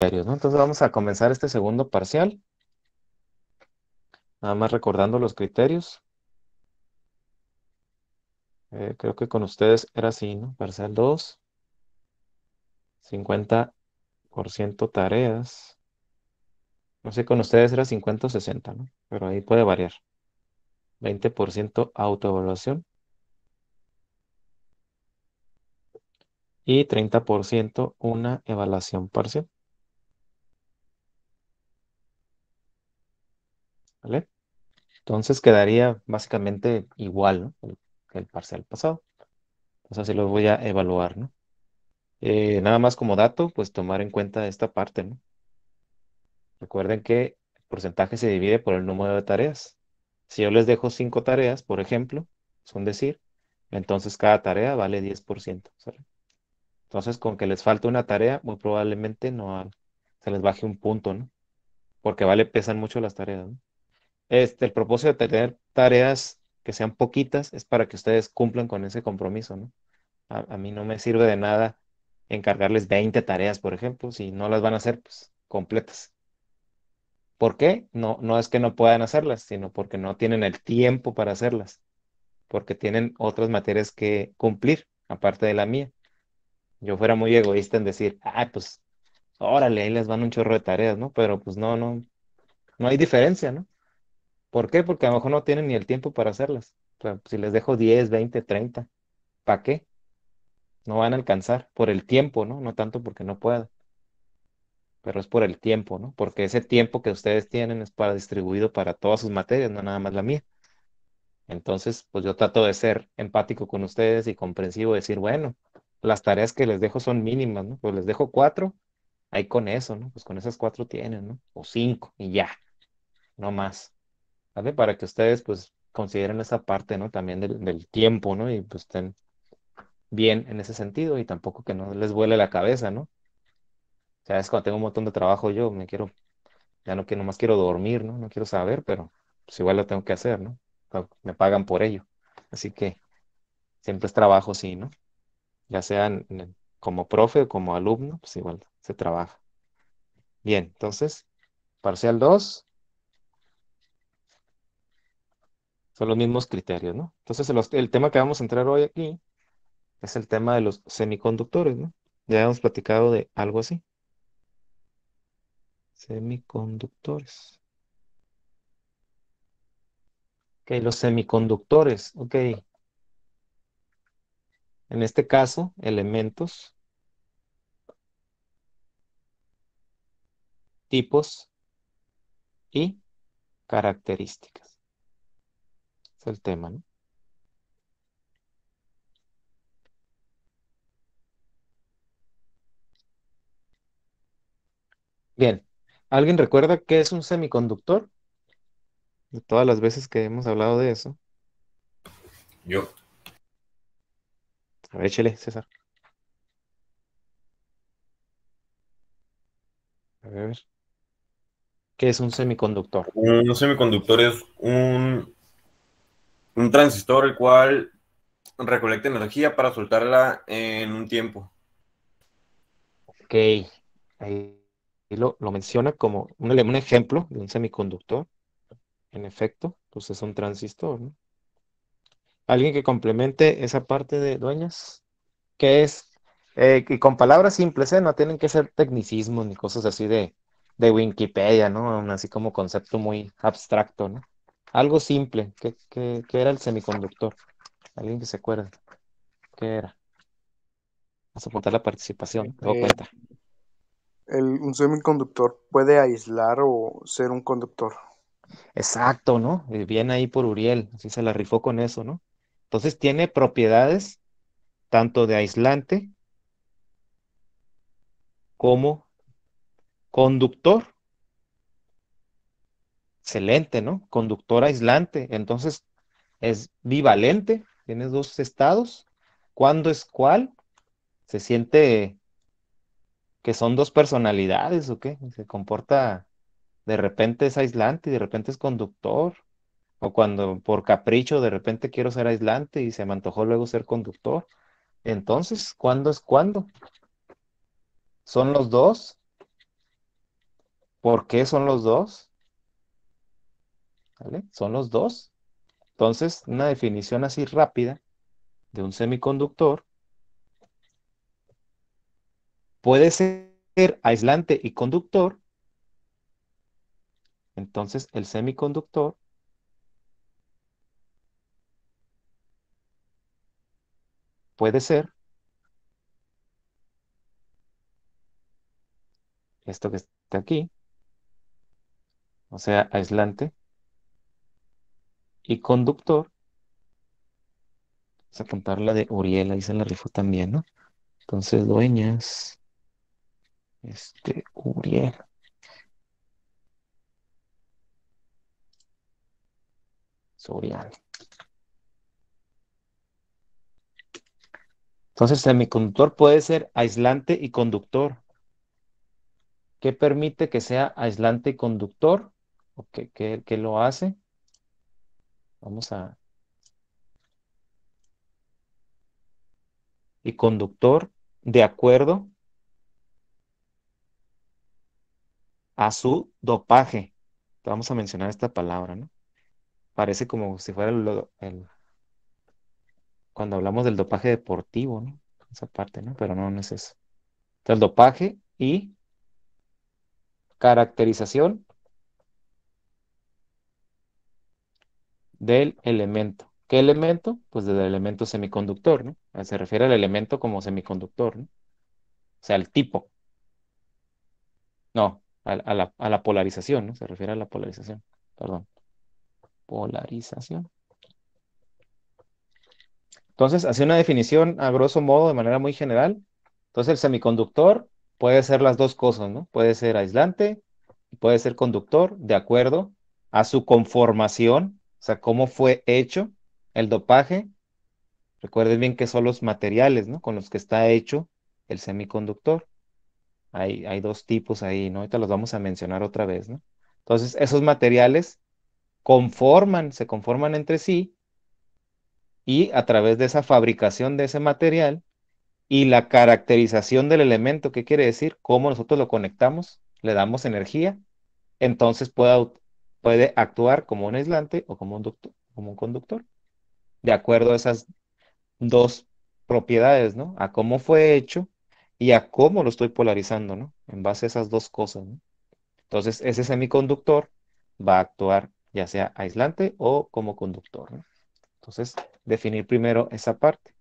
Entonces vamos a comenzar este segundo parcial. Nada más recordando los criterios. Eh, creo que con ustedes era así, ¿no? Parcial 2, 50% tareas. No sé, con ustedes era 50 o 60, ¿no? Pero ahí puede variar. 20% autoevaluación. Y 30% una evaluación parcial. ¿vale? Entonces quedaría básicamente igual que el parcial pasado. Entonces así lo voy a evaluar, ¿no? Eh, nada más como dato, pues tomar en cuenta esta parte, ¿no? Recuerden que el porcentaje se divide por el número de tareas. Si yo les dejo cinco tareas, por ejemplo, es decir, entonces cada tarea vale 10%, Entonces, con que les falte una tarea, muy probablemente no se les baje un punto, ¿no? Porque vale, pesan mucho las tareas, ¿no? Este, el propósito de tener tareas que sean poquitas es para que ustedes cumplan con ese compromiso, ¿no? A, mí no me sirve de nada encargarles 20 tareas, por ejemplo, si no las van a hacer, pues completas. ¿Por qué? No, no es que no puedan hacerlas, sino porque no tienen el tiempo para hacerlas, porque tienen otras materias que cumplir, aparte de la mía. Yo fuera muy egoísta en decir, ah, pues, órale, ahí les van un chorro de tareas, ¿no? Pero pues no, no, no hay diferencia, ¿no? ¿Por qué? Porque a lo mejor no tienen ni el tiempo para hacerlas. si les dejo 10, 20, 30, ¿para qué? No van a alcanzar por el tiempo, ¿no? No tanto porque no pueda, Pero es por el tiempo, ¿no? Porque ese tiempo que ustedes tienen es para distribuido para todas sus materias, no nada más la mía. Entonces, pues yo trato de ser empático con ustedes y comprensivo, decir, bueno, las tareas que les dejo son mínimas, ¿no? Pues les dejo cuatro, ahí con eso, ¿no? Pues con esas cuatro tienen, ¿no? O cinco y ya, no más. Para que ustedes pues consideren esa parte, ¿no? También del, tiempo, ¿no? Y pues estén bien en ese sentido y tampoco que no les vuele la cabeza, ¿no? O sea, es cuando tengo un montón de trabajo yo, me quiero, ya no que más quiero dormir, ¿no? No quiero saber, pero pues igual lo tengo que hacer, ¿no? Me pagan por ello. Así que siempre es trabajo, sí, ¿no? Ya sea como profe o como alumno, pues igual se trabaja. Bien, entonces, parcial 2, son los mismos criterios, ¿no? Entonces, el, tema que vamos a entrar hoy aquí es el tema de los semiconductores, ¿no? Ya hemos platicado de algo así. Semiconductores. Ok, los semiconductores, ok. En este caso, elementos, tipos y características. Es el tema, ¿no? Bien, ¿alguien recuerda qué es un semiconductor? De todas las veces que hemos hablado de eso. Yo. A ver, échale, César. A ver. ¿Qué es un semiconductor? Un semiconductor es un un transistor el cual recolecta energía para soltarla en un tiempo. Ok, ahí lo, menciona como un, un, ejemplo de un semiconductor. En efecto, entonces pues es un transistor. ¿no? Alguien que complemente esa parte de dueñas, que es, eh, con palabras simples, ¿eh? no tienen que ser tecnicismos ni cosas así de, de Wikipedia, ¿no? Así como concepto muy abstracto, ¿no? Algo simple, ¿Qué era el semiconductor. Alguien que se acuerde. ¿Qué era? A soportar la participación, Tengo eh, cuenta. un semiconductor puede aislar o ser un conductor. Exacto, ¿no? Eh, viene ahí por Uriel, así se la rifó con eso, ¿no? Entonces tiene propiedades tanto de aislante como conductor excelente, ¿no? Conductor aislante, entonces es bivalente, tienes dos estados. ¿Cuándo es cuál? Se siente que son dos personalidades o qué? Se comporta, de repente es aislante y de repente es conductor. O cuando por capricho de repente quiero ser aislante y se me antojó luego ser conductor. Entonces, ¿cuándo es cuándo? ¿Son los dos? ¿Por qué son los dos? Son los dos. Entonces, una definición así rápida de un semiconductor puede ser aislante y conductor. Entonces, el semiconductor puede ser esto que está aquí, o sea, aislante y conductor. Vamos a contar la de Uriel, ahí se la rifó también, ¿no? Entonces, dueñas. Este, Uriel. Soriano. Entonces, semiconductor puede ser aislante y conductor. ¿Qué permite que sea aislante y conductor? ¿O qué, qué, qué lo hace? Vamos a... Y conductor, de acuerdo a su dopaje. Vamos a mencionar esta palabra, ¿no? Parece como si fuera el, cuando hablamos del dopaje deportivo, ¿no? Esa parte, ¿no? Pero no, es eso. Entonces, el dopaje y caracterización del elemento. ¿Qué elemento? Pues del elemento semiconductor, ¿no? Ah, se refiere al elemento como semiconductor, ¿no? O sea, al tipo. No, a, la, polarización, ¿no? Se refiere a la polarización, perdón. Polarización. Entonces, hace una definición a grosso modo, de manera muy general. Entonces, el semiconductor puede ser las dos cosas, ¿no? Puede ser aislante, y puede ser conductor, de acuerdo a su conformación o sea, cómo fue hecho el dopaje. Recuerden bien que son los materiales, ¿no? Con los que está hecho el semiconductor. Hay, hay dos tipos ahí, ¿no? Ahorita los vamos a mencionar otra vez, ¿no? Entonces, esos materiales conforman, se conforman entre sí y a través de esa fabricación de ese material y la caracterización del elemento, ¿qué quiere decir? Cómo nosotros lo conectamos, le damos energía, entonces pueda puede actuar como un aislante o como un, como un conductor, de acuerdo a esas dos propiedades, ¿no? A cómo fue hecho y a cómo lo estoy polarizando, ¿no? En base a esas dos cosas, ¿no? Entonces, ese semiconductor va a actuar ya sea aislante o como conductor, ¿no? Entonces, definir primero esa parte.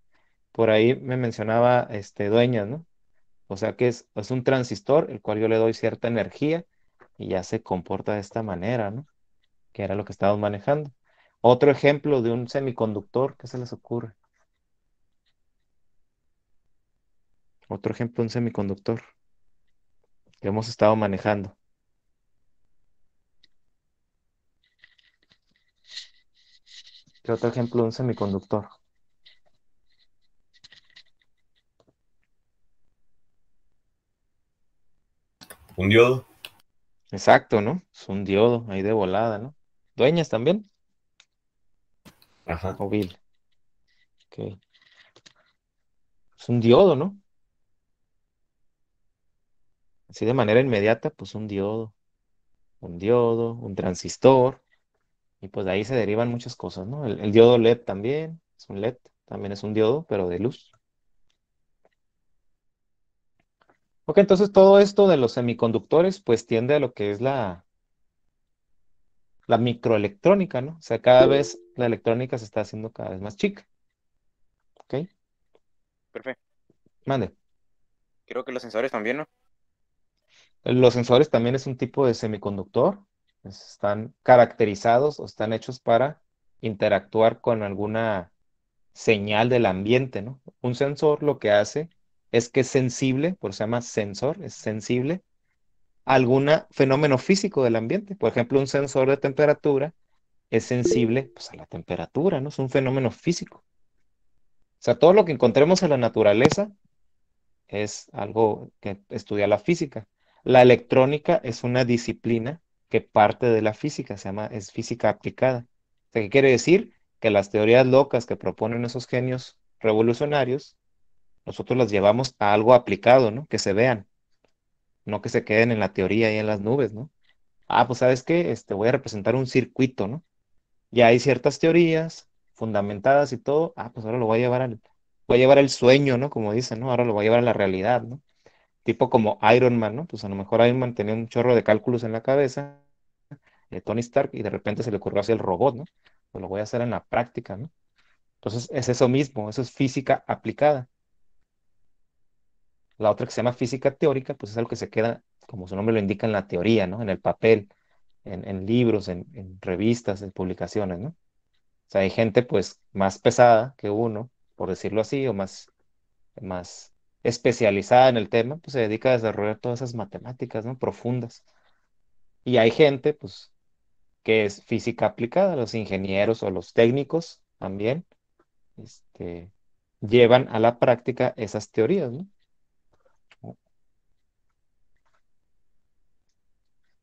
Por ahí me mencionaba este, Dueñas, ¿no? O sea que es, es un transistor el cual yo le doy cierta energía y ya se comporta de esta manera, ¿no? Que era lo que estábamos manejando. Otro ejemplo de un semiconductor, ¿qué se les ocurre? Otro ejemplo, de un semiconductor que hemos estado manejando. otro ejemplo de un semiconductor? Un diodo. Exacto, ¿no? Es un diodo ahí de volada, ¿no? ¿Dueñas también? Ajá. Móvil. Es un diodo, ¿no? Así de manera inmediata, pues un diodo. Un diodo, un transistor. Y pues de ahí se derivan muchas cosas, ¿no? el diodo LED también, es un LED, también es un diodo, pero de luz. Ok, entonces todo esto de los semiconductores pues tiende a lo que es la, la microelectrónica, ¿no? O sea, cada vez la electrónica se está haciendo cada vez más chica. ¿Ok? Perfecto. Mande. Creo que los sensores también, ¿no? Los sensores también es un tipo de semiconductor. Están caracterizados o están hechos para interactuar con alguna señal del ambiente, ¿no? Un sensor lo que hace es que es sensible, por eso se llama sensor, es sensible a algún fenómeno físico del ambiente. Por ejemplo, un sensor de temperatura es sensible pues, a la temperatura, ¿no? Es un fenómeno físico. O sea, todo lo que encontremos en la naturaleza es algo que estudia la física. La electrónica es una disciplina que parte de la física, se llama, es física aplicada. O sea, ¿qué quiere decir? Que las teorías locas que proponen esos genios revolucionarios nosotros las llevamos a algo aplicado, ¿no? Que se vean, no que se queden en la teoría y en las nubes, ¿no? Ah, pues sabes qué, este, voy a representar un circuito, ¿no? Ya hay ciertas teorías fundamentadas y todo, ah, pues ahora lo voy a llevar al, voy a llevar el sueño, ¿no? Como dicen, ¿no? Ahora lo voy a llevar a la realidad, ¿no? Tipo como Iron Man, ¿no? Pues a lo mejor Iron Man tenía un chorro de cálculos en la cabeza de Tony Stark y de repente se le ocurrió hacer el robot, ¿no? Pues lo voy a hacer en la práctica, ¿no? Entonces es eso mismo, eso es física aplicada. La otra que se llama física teórica, pues es algo que se queda, como su nombre lo indica, en la teoría, ¿no? En el papel, en, libros, en, en, revistas, en publicaciones, ¿no? O sea, hay gente pues más pesada que uno, por decirlo así, o más, más especializada en el tema, pues se dedica a desarrollar todas esas matemáticas, ¿no? Profundas. Y hay gente, pues, que es física aplicada, los ingenieros o los técnicos también, este, llevan a la práctica esas teorías, ¿no?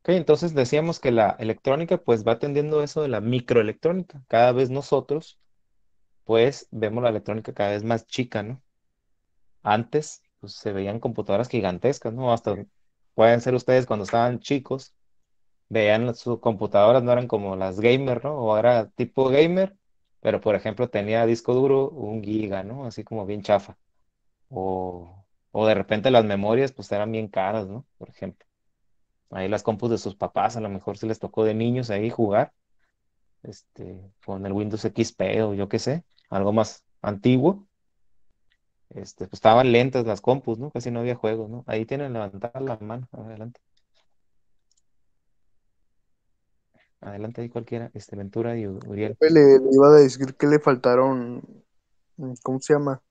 Ok, entonces decíamos que la electrónica pues va atendiendo eso de la microelectrónica. Cada vez nosotros pues vemos la electrónica cada vez más chica, ¿no? Antes pues se veían computadoras gigantescas, ¿no? Hasta pueden ser ustedes cuando estaban chicos, veían sus computadoras, no eran como las gamer, ¿no? O era tipo gamer, pero por ejemplo tenía disco duro un giga, ¿no? Así como bien chafa. O, o de repente las memorias pues eran bien caras, ¿no? Por ejemplo ahí las compus de sus papás, a lo mejor se les tocó de niños ahí jugar, este, con el Windows XP o yo qué sé, algo más antiguo. Este, pues estaban lentas las compus, ¿no? Casi no había juegos, ¿no? Ahí tienen levantar la mano, adelante. Adelante ahí cualquiera, este Ventura y Uriel. Le, iba a decir que le faltaron, ¿cómo se llama?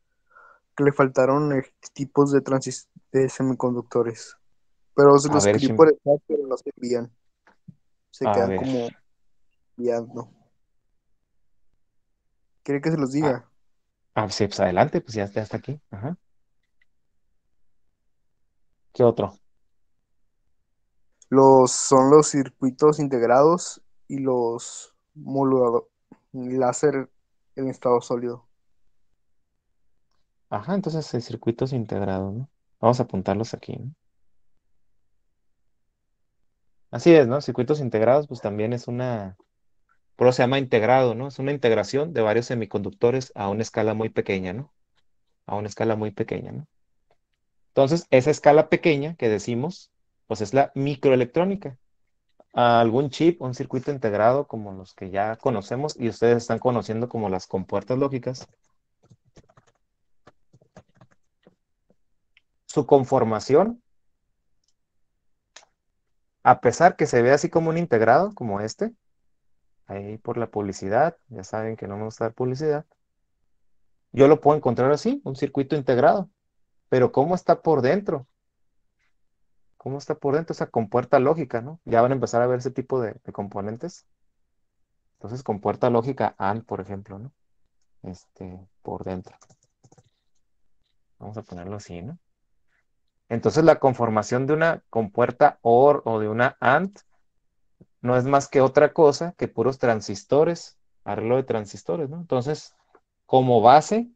Que le faltaron eh, tipos de, de semiconductores. Pero se los escribí por el chat, pero no se envían. Se quedan como enviando. ¿Quiere que se los diga? Ah, ah sí, pues adelante, pues ya, está aquí. Ajá. ¿Qué otro? Los, son los circuitos integrados y los modulador láser en estado sólido. Ajá, entonces el circuitos integrados, ¿no? Vamos a apuntarlos aquí, ¿no? Así es, ¿no? Circuitos integrados, pues también es una, Pero se llama integrado, ¿no? Es una integración de varios semiconductores a una escala muy pequeña, ¿no? A una escala muy pequeña, ¿no? Entonces, esa escala pequeña que decimos, pues es la microelectrónica. Algún chip, un circuito integrado como los que ya conocemos y ustedes están conociendo como las compuertas lógicas. Su conformación a pesar que se ve así como un integrado, como este, ahí por la publicidad, ya saben que no me gusta dar publicidad, yo lo puedo encontrar así, un circuito integrado, pero ¿cómo está por dentro? ¿Cómo está por dentro esa compuerta lógica, no? Ya van a empezar a ver ese tipo de, componentes. Entonces, compuerta lógica AND, por ejemplo, ¿no? Este, por dentro. Vamos a ponerlo así, ¿no? Entonces la conformación de una compuerta OR o de una AND no es más que otra cosa que puros transistores, arreglo de transistores, ¿no? Entonces, como base,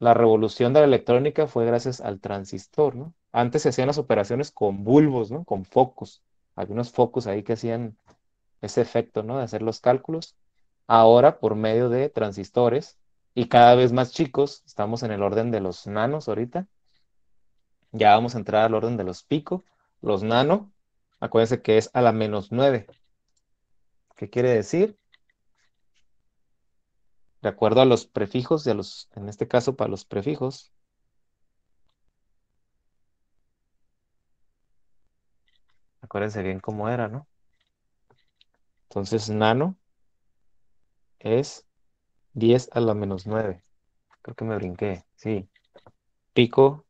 la revolución de la electrónica fue gracias al transistor, ¿no? Antes se hacían las operaciones con bulbos, ¿no? Con focos. Algunos focos ahí que hacían ese efecto, ¿no? De hacer los cálculos. Ahora, por medio de transistores y cada vez más chicos, estamos en el orden de los nanos ahorita, ya vamos a entrar al orden de los pico, los nano. Acuérdense que es a la menos 9. ¿Qué quiere decir? De acuerdo a los prefijos y a los, en este caso para los prefijos, Acuérdense bien cómo era, ¿no? Entonces, nano es 10 a la menos 9. Creo que me brinqué, sí. Pico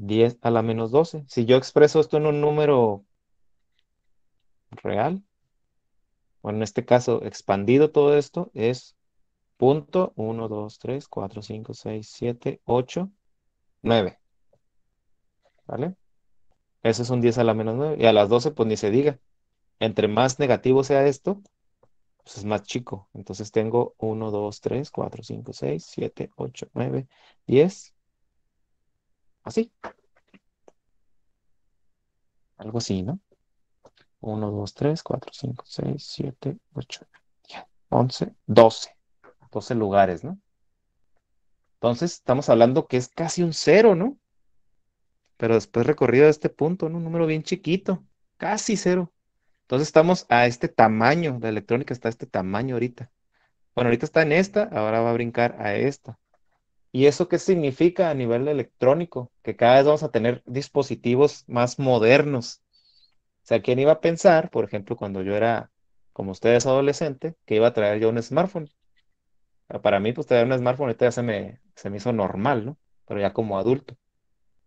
10 a la menos 12. Si yo expreso esto en un número real, O en este caso expandido todo esto es punto 1, 2, 3, 4, 5, 6, 7, 8, 9. ¿Vale? Eso es un 10 a la menos 9. Y a las 12, pues ni se diga. Entre más negativo sea esto, pues es más chico. Entonces tengo 1, 2, 3, 4, 5, 6, 7, 8, 9, 10, Así. Algo así, ¿no? 1, 2, 3, 4, 5, 6, 7, 8, 9, 10, 11, 12. 12 lugares, ¿no? Entonces, estamos hablando que es casi un cero, ¿no? Pero después recorrido a este punto, ¿no? Un número bien chiquito, casi cero. Entonces, estamos a este tamaño, la electrónica está a este tamaño ahorita. Bueno, ahorita está en esta, ahora va a brincar a esta. ¿Y eso qué significa a nivel electrónico? Que cada vez vamos a tener dispositivos más modernos. O sea, ¿quién iba a pensar, por ejemplo, cuando yo era, como ustedes, adolescente, que iba a traer yo un smartphone? Ah, para mí, pues traer un smartphone ahorita ya se me, se me hizo normal, ¿no? Pero ya como adulto.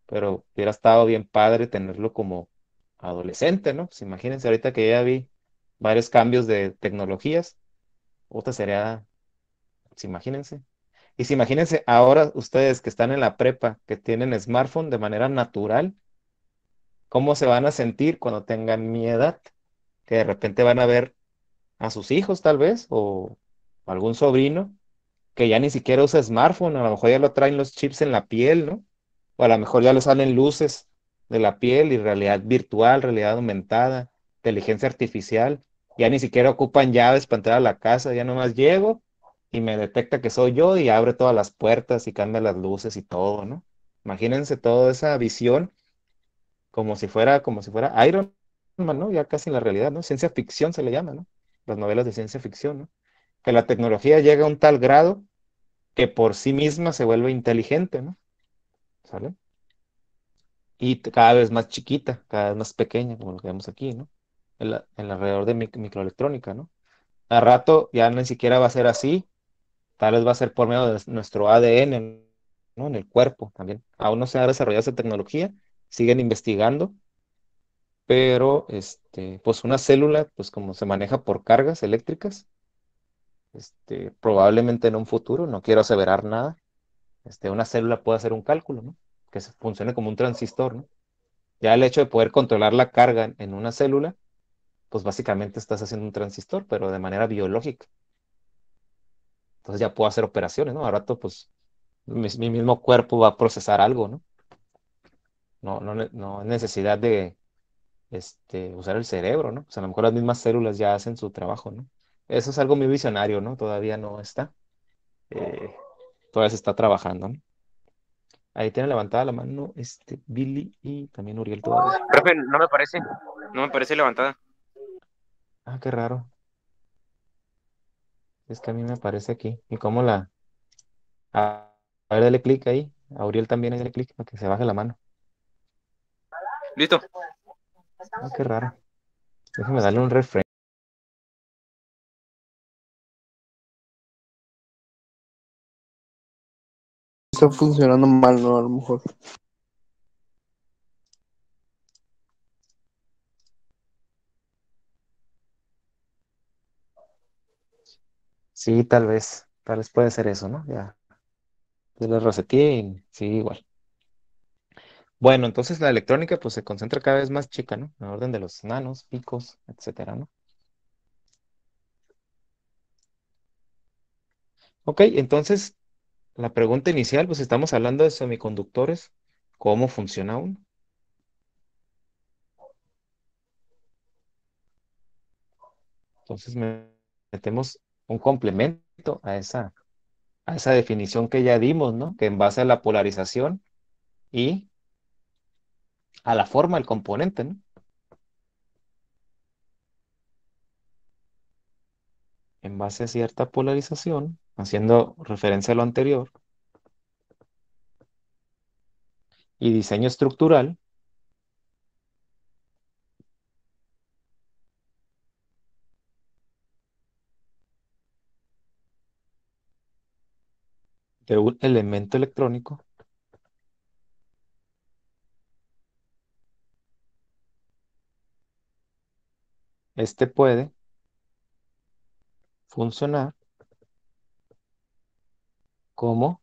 Pero hubiera estado bien padre tenerlo como adolescente, ¿no? Pues imagínense ahorita que ya vi varios cambios de tecnologías. Otra sería, pues imagínense, y si imagínense ahora ustedes que están en la prepa, que tienen smartphone de manera natural, ¿cómo se van a sentir cuando tengan mi edad? Que de repente van a ver a sus hijos tal vez o algún sobrino que ya ni siquiera usa smartphone, a lo mejor ya lo traen los chips en la piel, ¿no? O a lo mejor ya le salen luces de la piel y realidad virtual, realidad aumentada, inteligencia artificial, ya ni siquiera ocupan llaves para entrar a la casa, ya nomás llego, y me detecta que soy yo y abre todas las puertas y cambia las luces y todo, ¿no? Imagínense toda esa visión como si fuera, como si fuera Iron Man, ¿no? Ya casi en la realidad, ¿no? Ciencia ficción se le llama, ¿no? Las novelas de ciencia ficción, ¿no? Que la tecnología llega a un tal grado que por sí misma se vuelve inteligente, ¿no? ¿Sale? Y cada vez más chiquita, cada vez más pequeña, como lo que vemos aquí, ¿no? En, el alrededor de microelectrónica, ¿no? A rato ya ni siquiera va a ser así, Tal vez va a ser por medio de nuestro ADN, En el cuerpo también. Aún no se ha desarrollado esa tecnología, siguen investigando, pero este, pues una célula, pues como se maneja por cargas eléctricas, este, probablemente en un futuro, no quiero aseverar nada, este, una célula puede hacer un cálculo, ¿no? Que funcione como un transistor, ¿no? Ya el hecho de poder controlar la carga en una célula, pues básicamente estás haciendo un transistor, pero de manera biológica. Entonces ya puedo hacer operaciones, ¿no? Al rato, pues, mi, mismo cuerpo va a procesar algo, ¿no? No, no, no es necesidad de este, usar el cerebro, ¿no? O pues, sea, a lo mejor las mismas células ya hacen su trabajo, ¿no? Eso es algo muy visionario, ¿no? Todavía no está. Eh, todavía se está trabajando, ¿no? Ahí tiene levantada la mano este Billy y también Uriel todavía. no me parece. No me parece levantada. Ah, qué raro. Es que a mí me aparece aquí. ¿Y cómo la...? A, ver, dale clic ahí. A Uriel también dale clic para que se baje la mano. Listo. Ah, qué raro. Déjame darle un refresh. Está funcionando mal, ¿no? A lo mejor. Sí, tal vez, tal vez puede ser eso, ¿no? Ya, de la rosetín, sí, igual. Bueno, entonces la electrónica pues se concentra cada vez más chica, ¿no? En orden de los nanos, picos, etcétera, ¿no? Ok, entonces la pregunta inicial, pues estamos hablando de semiconductores, ¿cómo funciona uno? Entonces metemos un complemento a esa, a esa definición que ya dimos, ¿no? Que en base a la polarización y a la forma del componente, ¿no? En base a cierta polarización, haciendo referencia a lo anterior, y diseño estructural, de un elemento electrónico este puede funcionar como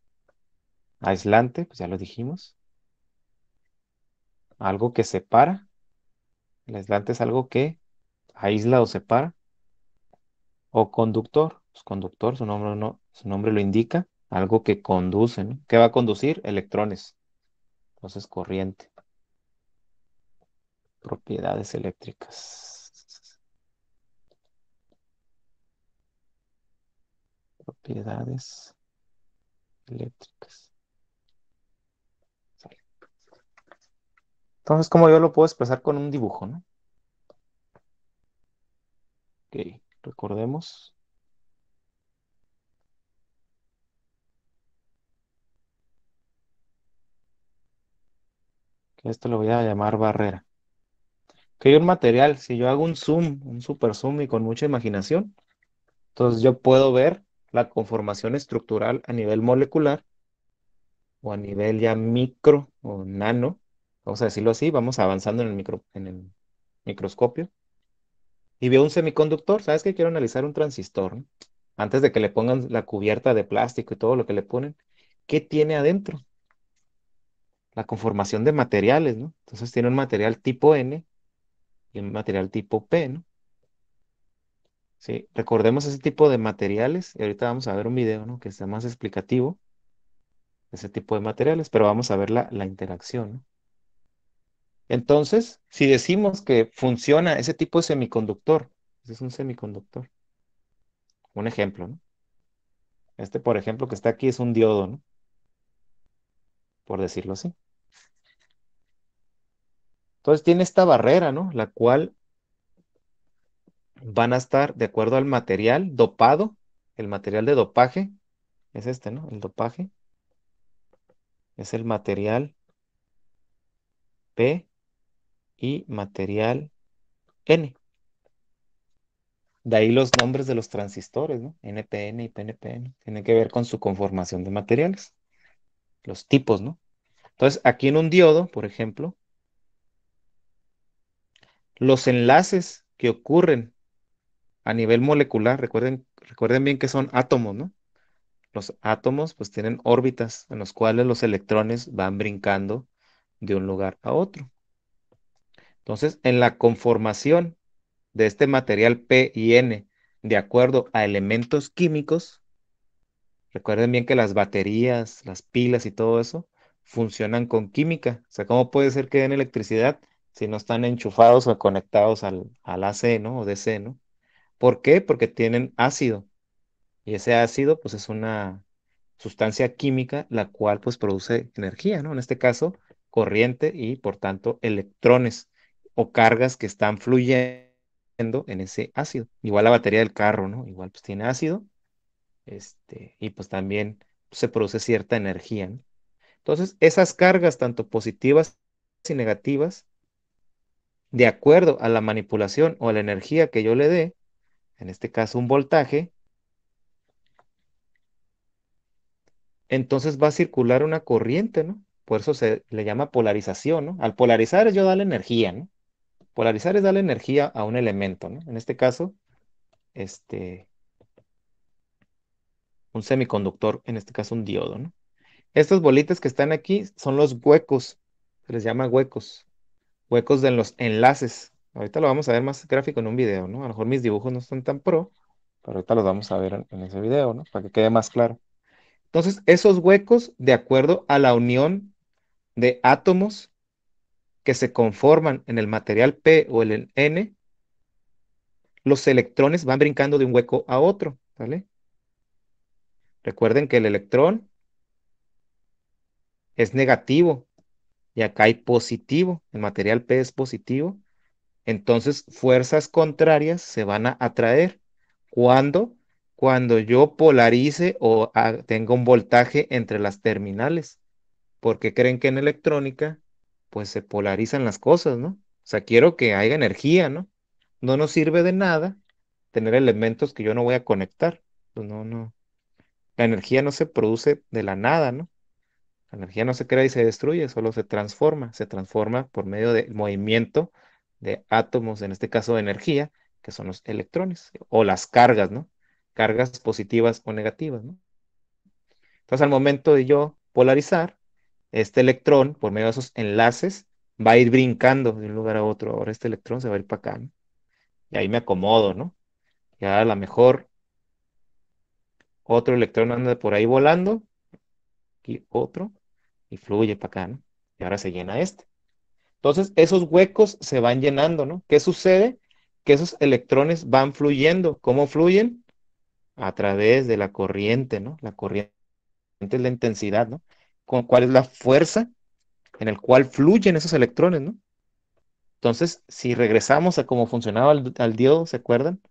aislante, pues ya lo dijimos, algo que separa, el aislante es algo que aísla o separa, o conductor, pues conductor, su nombre, no, su nombre lo indica, algo que conduce, ¿no? ¿Qué va a conducir? Electrones. Entonces, corriente. Propiedades eléctricas. Propiedades eléctricas. Entonces, ¿cómo yo lo puedo expresar con un dibujo, ¿no? Ok, recordemos. esto lo voy a llamar barrera. Que hay un material, si yo hago un zoom, un super zoom y con mucha imaginación, entonces yo puedo ver la conformación estructural a nivel molecular o a nivel ya micro o nano, vamos a decirlo así, vamos avanzando en el, micro, en el microscopio. Y veo un semiconductor, ¿sabes qué? Quiero analizar un transistor, antes de que le pongan la cubierta de plástico y todo lo que le ponen, ¿qué tiene adentro? la conformación de materiales, ¿no? Entonces tiene un material tipo N y un material tipo P, ¿no? Sí, recordemos ese tipo de materiales y ahorita vamos a ver un video, ¿no? Que sea más explicativo de ese tipo de materiales, pero vamos a ver la, la interacción, ¿no? Entonces, si decimos que funciona ese tipo de semiconductor, ese es un semiconductor. Un ejemplo, ¿no? Este, por ejemplo, que está aquí es un diodo, ¿no? por decirlo así. Entonces tiene esta barrera, ¿no? La cual van a estar de acuerdo al material dopado, el material de dopaje, es este, ¿no? El dopaje es el material P y material N. De ahí los nombres de los transistores, ¿no? NPN y PNPN. Tienen que ver con su conformación de materiales los tipos, ¿no? Entonces, aquí en un diodo, por ejemplo, los enlaces que ocurren a nivel molecular, recuerden, recuerden bien que son átomos, ¿no? Los átomos pues tienen órbitas en las cuales los electrones van brincando de un lugar a otro. Entonces, en la conformación de este material P y N, de acuerdo a elementos químicos, Recuerden bien que las baterías, las pilas y todo eso funcionan con química. O sea, ¿cómo puede ser que den electricidad si no están enchufados o conectados al, AC, ¿no? O DC, ¿no? ¿Por qué? Porque tienen ácido. Y ese ácido, pues, es una sustancia química la cual, pues, produce energía, ¿no? En este caso, corriente y, por tanto, electrones o cargas que están fluyendo en ese ácido. Igual la batería del carro, ¿no? Igual, pues, tiene ácido este, y pues también se produce cierta energía. Entonces, esas cargas, tanto positivas y negativas, de acuerdo a la manipulación o a la energía que yo le dé, en este caso un voltaje, entonces va a circular una corriente, ¿no? Por eso se le llama polarización, ¿no? Al polarizar es yo darle energía, ¿no? Polarizar es darle energía a un elemento, ¿no? En este caso, este, un semiconductor, en este caso un diodo, ¿no? Estas bolitas que están aquí son los huecos, se les llama huecos, huecos de los enlaces. Ahorita lo vamos a ver más gráfico en un video, ¿no? A lo mejor mis dibujos no están tan pro, pero ahorita los vamos a ver en ese video, ¿no? Para que quede más claro. Entonces, esos huecos, de acuerdo a la unión de átomos que se conforman en el material P o el N, los electrones van brincando de un hueco a otro, ¿vale? Recuerden que el electrón es negativo y acá hay positivo, el material P es positivo. Entonces, fuerzas contrarias se van a atraer. ¿Cuándo? Cuando yo polarice o ah, tenga un voltaje entre las terminales. Porque creen que en electrónica, pues se polarizan las cosas, ¿no? O sea, quiero que haya energía, ¿no? No nos sirve de nada tener elementos que yo no voy a conectar. Pues, no, no, la energía no se produce de la nada, ¿no? La energía no se crea y se destruye, solo se transforma. Se transforma por medio del movimiento de átomos, en este caso de energía, que son los electrones, o las cargas, ¿no? Cargas positivas o negativas, ¿no? Entonces, al momento de yo polarizar, este electrón, por medio de esos enlaces, va a ir brincando de un lugar a otro. Ahora este electrón se va a ir para acá, ¿no? Y ahí me acomodo, ¿no? Y a lo mejor otro electrón anda por ahí volando, aquí otro, y fluye para acá, ¿no? Y ahora se llena este. Entonces, esos huecos se van llenando, ¿no? ¿Qué sucede? Que esos electrones van fluyendo. ¿Cómo fluyen? A través de la corriente, ¿no? La corriente es la intensidad, ¿no? Con cuál es la fuerza en el cual fluyen esos electrones, ¿no? Entonces, si regresamos a cómo funcionaba el, al diodo, ¿se acuerdan?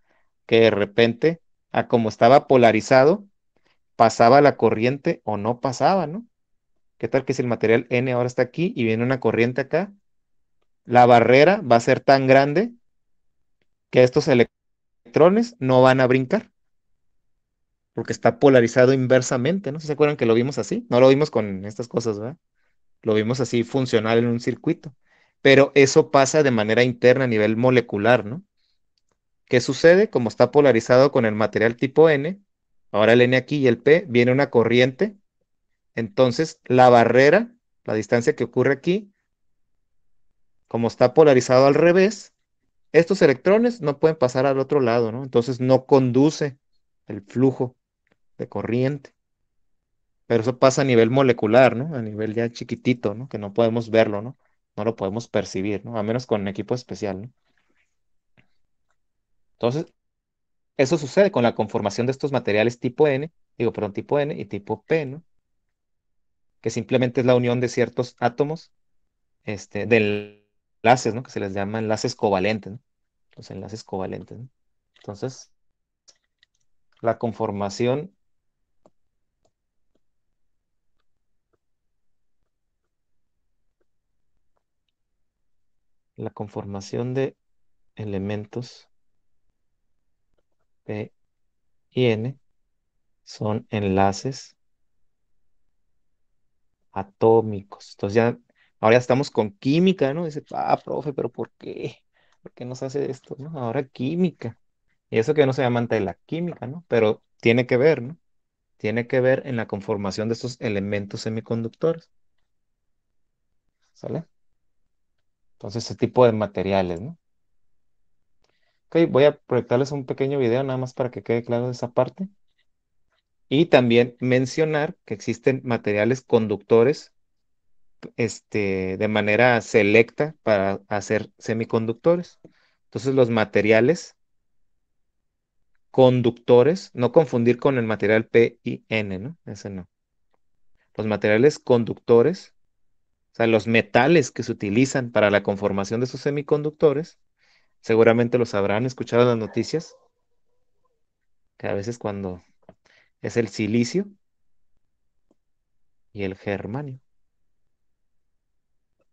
Que de repente a como estaba polarizado, pasaba la corriente o no pasaba, ¿no? ¿Qué tal que si el material N ahora está aquí y viene una corriente acá? La barrera va a ser tan grande que estos electrones no van a brincar porque está polarizado inversamente, ¿no? ¿Se acuerdan que lo vimos así? No lo vimos con estas cosas, ¿verdad? Lo vimos así funcional en un circuito. Pero eso pasa de manera interna a nivel molecular, ¿no? ¿Qué sucede? Como está polarizado con el material tipo N, ahora el N aquí y el P, viene una corriente. Entonces, la barrera, la distancia que ocurre aquí, como está polarizado al revés, estos electrones no pueden pasar al otro lado, ¿no? Entonces no conduce el flujo de corriente. Pero eso pasa a nivel molecular, ¿no? A nivel ya chiquitito, ¿no? Que no podemos verlo, ¿no? No lo podemos percibir, ¿no? A menos con un equipo especial, ¿no? Entonces, eso sucede con la conformación de estos materiales tipo N, digo, perdón, tipo N y tipo P, ¿no? Que simplemente es la unión de ciertos átomos este, de enlaces, ¿no? Que se les llama enlaces covalentes, ¿no? Los enlaces covalentes, Entonces, la conformación la conformación de elementos y N son enlaces atómicos. Entonces ya, ahora ya estamos con química, ¿no? Dice, ah, profe, pero ¿por qué? ¿Por qué nos hace esto? No? Ahora química. Y eso que no se llama de la química, ¿no? Pero tiene que ver, ¿no? Tiene que ver en la conformación de estos elementos semiconductores. ¿Sale? Entonces, este tipo de materiales, ¿no? Ok, voy a proyectarles un pequeño video nada más para que quede claro esa parte. Y también mencionar que existen materiales conductores este, de manera selecta para hacer semiconductores. Entonces los materiales conductores, no confundir con el material P y N, ¿no? Ese no. Los materiales conductores, o sea, los metales que se utilizan para la conformación de esos semiconductores, seguramente lo sabrán, escucharon las noticias, que a veces cuando es el silicio y el germanio.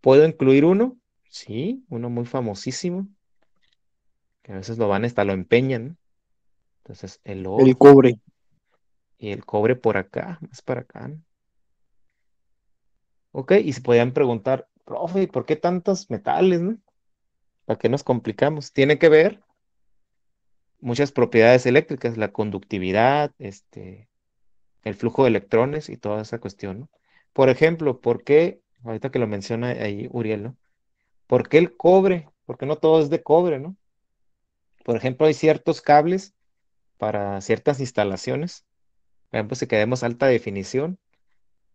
¿Puedo incluir uno? Sí, uno muy famosísimo, que a veces lo van hasta lo empeñan. Entonces, el oro. El cobre. Y el cobre por acá, más para acá. Ok, y se podían preguntar, profe, ¿por qué tantos metales, no? ¿Para qué nos complicamos? Tiene que ver muchas propiedades eléctricas, la conductividad, este, el flujo de electrones y toda esa cuestión. ¿no? Por ejemplo, ¿por qué, ahorita que lo menciona ahí Uriel, ¿no? ¿por qué el cobre? Porque no todo es de cobre, ¿no? Por ejemplo, hay ciertos cables para ciertas instalaciones. Por ejemplo, si queremos alta definición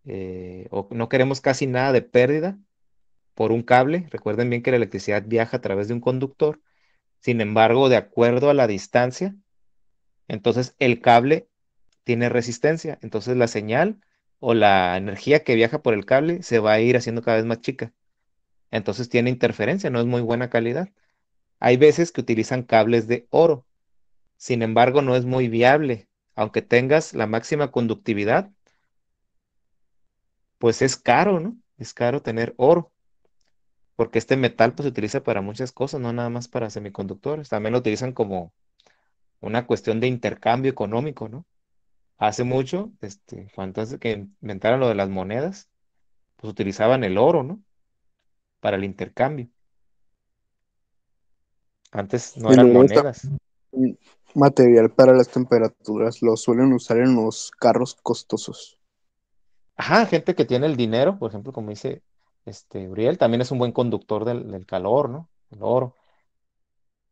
eh, o no queremos casi nada de pérdida, por un cable. Recuerden bien que la electricidad viaja a través de un conductor. Sin embargo, de acuerdo a la distancia, entonces el cable tiene resistencia. Entonces la señal o la energía que viaja por el cable se va a ir haciendo cada vez más chica. Entonces tiene interferencia, no es muy buena calidad. Hay veces que utilizan cables de oro. Sin embargo, no es muy viable. Aunque tengas la máxima conductividad, pues es caro, ¿no? Es caro tener oro porque este metal pues, se utiliza para muchas cosas, no nada más para semiconductores, también lo utilizan como una cuestión de intercambio económico, ¿no? Hace mucho, este, cuando que inventaron lo de las monedas, pues utilizaban el oro, ¿no? Para el intercambio. Antes no eran monedas. Material para las temperaturas lo suelen usar en los carros costosos. Ajá, gente que tiene el dinero, por ejemplo, como dice este, Uriel, también es un buen conductor del, calor, ¿no? El oro.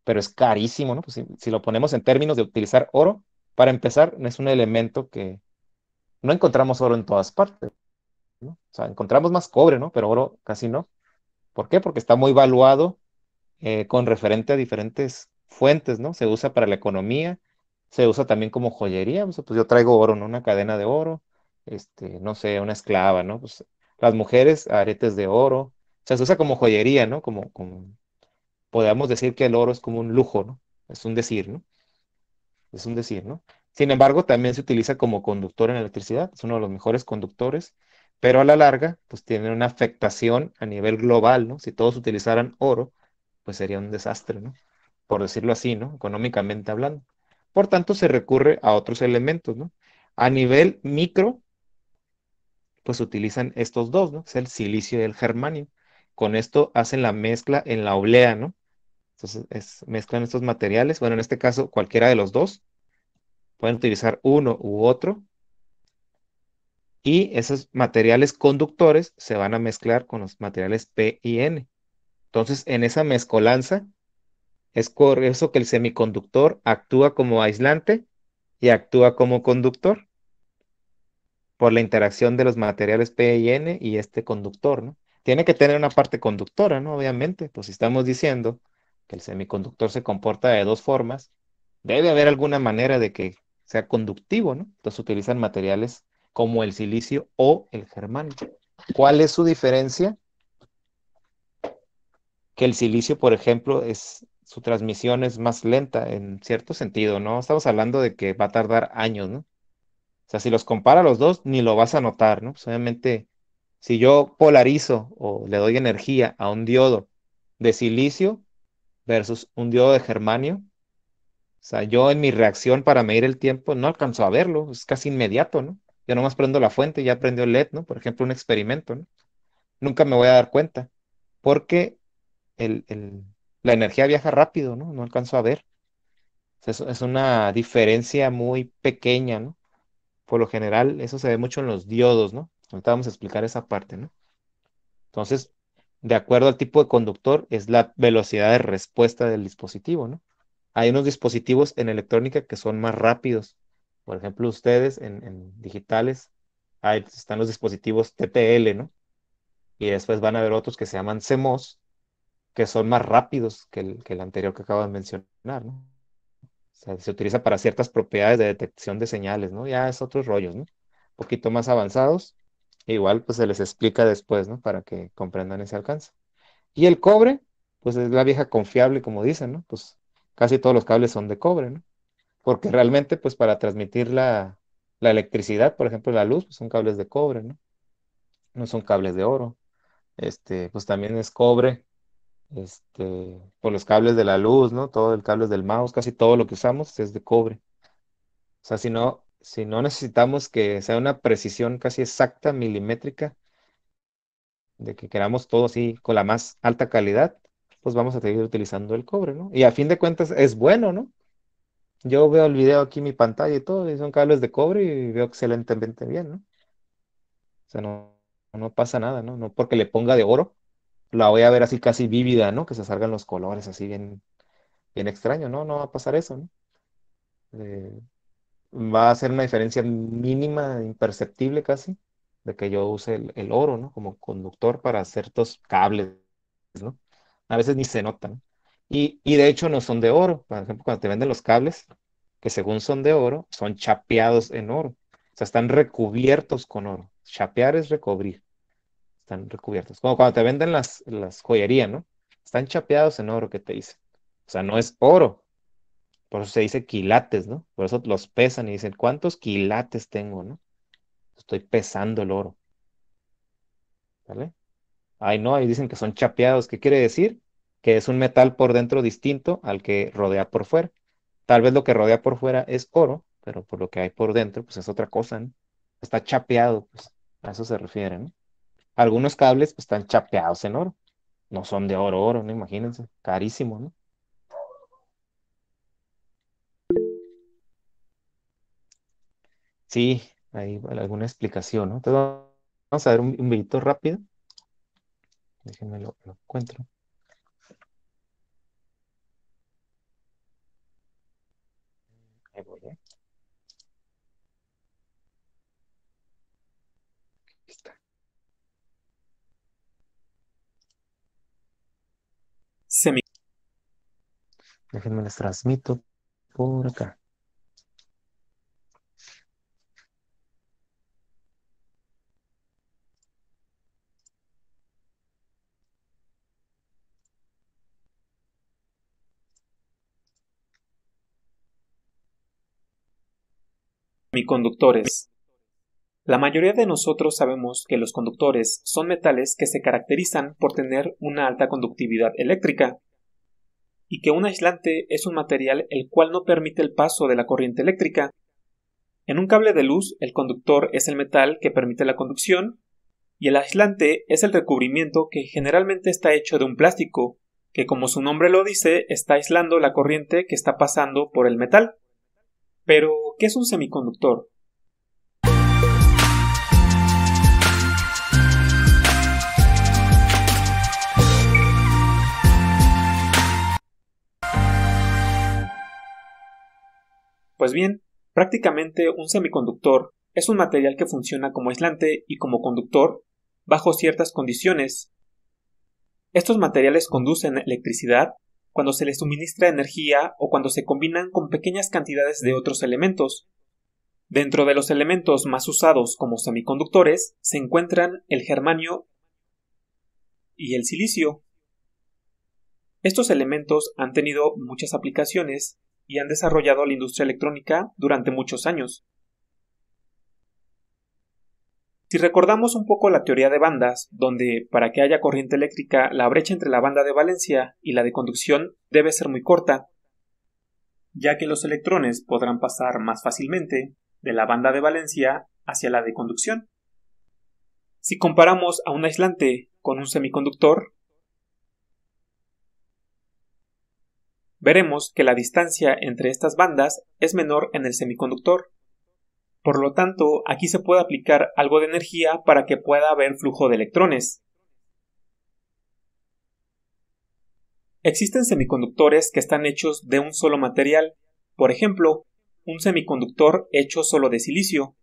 Pero es carísimo, ¿no? Pues si, lo ponemos en términos de utilizar oro, para empezar, es un elemento que no encontramos oro en todas partes. ¿no? O sea, encontramos más cobre, ¿no? Pero oro casi no. ¿Por qué? Porque está muy valuado eh, con referente a diferentes fuentes, ¿no? Se usa para la economía, se usa también como joyería. pues yo traigo oro, ¿no? Una cadena de oro, este, no sé, una esclava, ¿no? Pues las mujeres, aretes de oro. O sea, se usa como joyería, ¿no? Como, como podríamos decir que el oro es como un lujo, ¿no? Es un decir, ¿no? Es un decir, ¿no? Sin embargo, también se utiliza como conductor en electricidad, es uno de los mejores conductores, pero a la larga, pues tiene una afectación a nivel global, ¿no? Si todos utilizaran oro, pues sería un desastre, ¿no? Por decirlo así, ¿no? Económicamente hablando. Por tanto, se recurre a otros elementos, ¿no? A nivel micro, pues utilizan estos dos, ¿no? Es el silicio y el germanio. Con esto hacen la mezcla en la oblea, ¿no? Entonces mezclan estos materiales. Bueno, en este caso cualquiera de los dos. Pueden utilizar uno u otro. Y esos materiales conductores se van a mezclar con los materiales P y N. Entonces, en esa mezcolanza, es por eso que el semiconductor actúa como aislante y actúa como conductor por la interacción de los materiales P y N y este conductor, ¿no? Tiene que tener una parte conductora, ¿no? Obviamente, pues si estamos diciendo que el semiconductor se comporta de dos formas, debe haber alguna manera de que sea conductivo, ¿no? Entonces utilizan materiales como el silicio o el germanio. ¿Cuál es su diferencia? Que el silicio, por ejemplo, es su transmisión es más lenta en cierto sentido, ¿no? Estamos hablando de que va a tardar años, ¿no? O sea, si los compara los dos, ni lo vas a notar, ¿no? Pues, obviamente, si yo polarizo o le doy energía a un diodo de silicio versus un diodo de germanio, o sea, yo en mi reacción para medir el tiempo no alcanzo a verlo, es casi inmediato, ¿no? Yo nomás prendo la fuente, ya prendió el LED, ¿no? Por ejemplo, un experimento, ¿no? Nunca me voy a dar cuenta, porque el, la energía viaja rápido, ¿no? No alcanzo a ver. Es, es una diferencia muy pequeña, ¿no? Por lo general, eso se ve mucho en los diodos, ¿no? Ahorita vamos a explicar esa parte, ¿no? Entonces, de acuerdo al tipo de conductor, es la velocidad de respuesta del dispositivo, ¿no? Hay unos dispositivos en electrónica que son más rápidos. Por ejemplo, ustedes en, digitales, ahí están los dispositivos TTL, ¿no? Y después van a ver otros que se llaman CMOS, que son más rápidos que el, que el anterior que acabo de mencionar, ¿no? sea, se utiliza para ciertas propiedades de detección de señales, ¿no? Ya es otros rollos, ¿no? Un poquito más avanzados. E igual, pues se les explica después, ¿no? Para que comprendan ese alcance. Y el cobre, pues es la vieja confiable, como dicen, ¿no? Pues casi todos los cables son de cobre, ¿no? Porque realmente, pues para transmitir la, la electricidad, por ejemplo, la luz, pues son cables de cobre, ¿no? No son cables de oro. Este, pues también es cobre este, por los cables de la luz, ¿no? Todo el cable del mouse, casi todo lo que usamos es de cobre. O sea, si no, si no necesitamos que sea una precisión casi exacta, milimétrica, de que queramos todo así con la más alta calidad, pues vamos a seguir utilizando el cobre, ¿no? Y a fin de cuentas es bueno, ¿no? Yo veo el video aquí en mi pantalla y todo, y son cables de cobre y veo excelentemente bien, ¿no? O sea, no, no pasa nada, ¿no? No porque le ponga de oro, la voy a ver así casi vívida, ¿no? Que se salgan los colores así bien, bien extraño, ¿no? No va a pasar eso, ¿no? Eh, va a ser una diferencia mínima, imperceptible casi, de que yo use el, oro, ¿no? Como conductor para ciertos cables, ¿no? A veces ni se notan. Y, y de hecho no son de oro. Por ejemplo, cuando te venden los cables, que según son de oro, son chapeados en oro. O sea, están recubiertos con oro. Chapear es recubrir están recubiertos. Como cuando te venden las, las joyerías, ¿no? Están chapeados en oro, que te dicen? O sea, no es oro. Por eso se dice quilates, ¿no? Por eso los pesan y dicen, ¿cuántos quilates tengo, no? Estoy pesando el oro. ¿Vale? Ay, no, ahí dicen que son chapeados. ¿Qué quiere decir? Que es un metal por dentro distinto al que rodea por fuera. Tal vez lo que rodea por fuera es oro, pero por lo que hay por dentro, pues es otra cosa, ¿no? Está chapeado, pues a eso se refiere, ¿no? Algunos cables pues, están chapeados en oro. No son de oro, oro, no imagínense. Carísimo, ¿no? Sí, ahí alguna explicación, ¿no? Entonces, vamos a ver un, un videito rápido. Déjenme lo encuentro. Déjenme les transmito por acá. Mi conductores. La mayoría de nosotros sabemos que los conductores son metales que se caracterizan por tener una alta conductividad eléctrica, y que un aislante es un material el cual no permite el paso de la corriente eléctrica. En un cable de luz, el conductor es el metal que permite la conducción y el aislante es el recubrimiento que generalmente está hecho de un plástico, que como su nombre lo dice, está aislando la corriente que está pasando por el metal. Pero, ¿qué es un semiconductor? Pues bien, prácticamente un semiconductor es un material que funciona como aislante y como conductor bajo ciertas condiciones. Estos materiales conducen electricidad cuando se les suministra energía o cuando se combinan con pequeñas cantidades de otros elementos. Dentro de los elementos más usados como semiconductores se encuentran el germanio y el silicio. Estos elementos han tenido muchas aplicaciones y han desarrollado la industria electrónica durante muchos años. Si recordamos un poco la teoría de bandas, donde para que haya corriente eléctrica la brecha entre la banda de valencia y la de conducción debe ser muy corta, ya que los electrones podrán pasar más fácilmente de la banda de valencia hacia la de conducción. Si comparamos a un aislante con un semiconductor, veremos que la distancia entre estas bandas es menor en el semiconductor. Por lo tanto, aquí se puede aplicar algo de energía para que pueda haber flujo de electrones. Existen semiconductores que están hechos de un solo material, por ejemplo, un semiconductor hecho solo de silicio.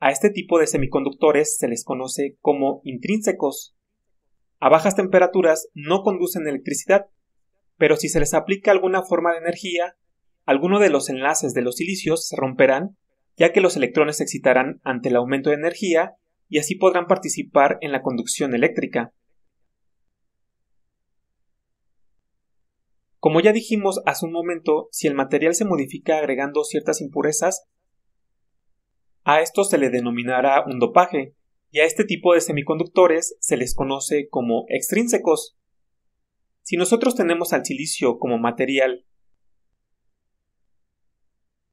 A este tipo de semiconductores se les conoce como intrínsecos. A bajas temperaturas no conducen electricidad, pero si se les aplica alguna forma de energía, alguno de los enlaces de los silicios se romperán, ya que los electrones se excitarán ante el aumento de energía y así podrán participar en la conducción eléctrica. Como ya dijimos hace un momento, si el material se modifica agregando ciertas impurezas, a esto se le denominará un dopaje, y a este tipo de semiconductores se les conoce como extrínsecos. Si nosotros tenemos al silicio como material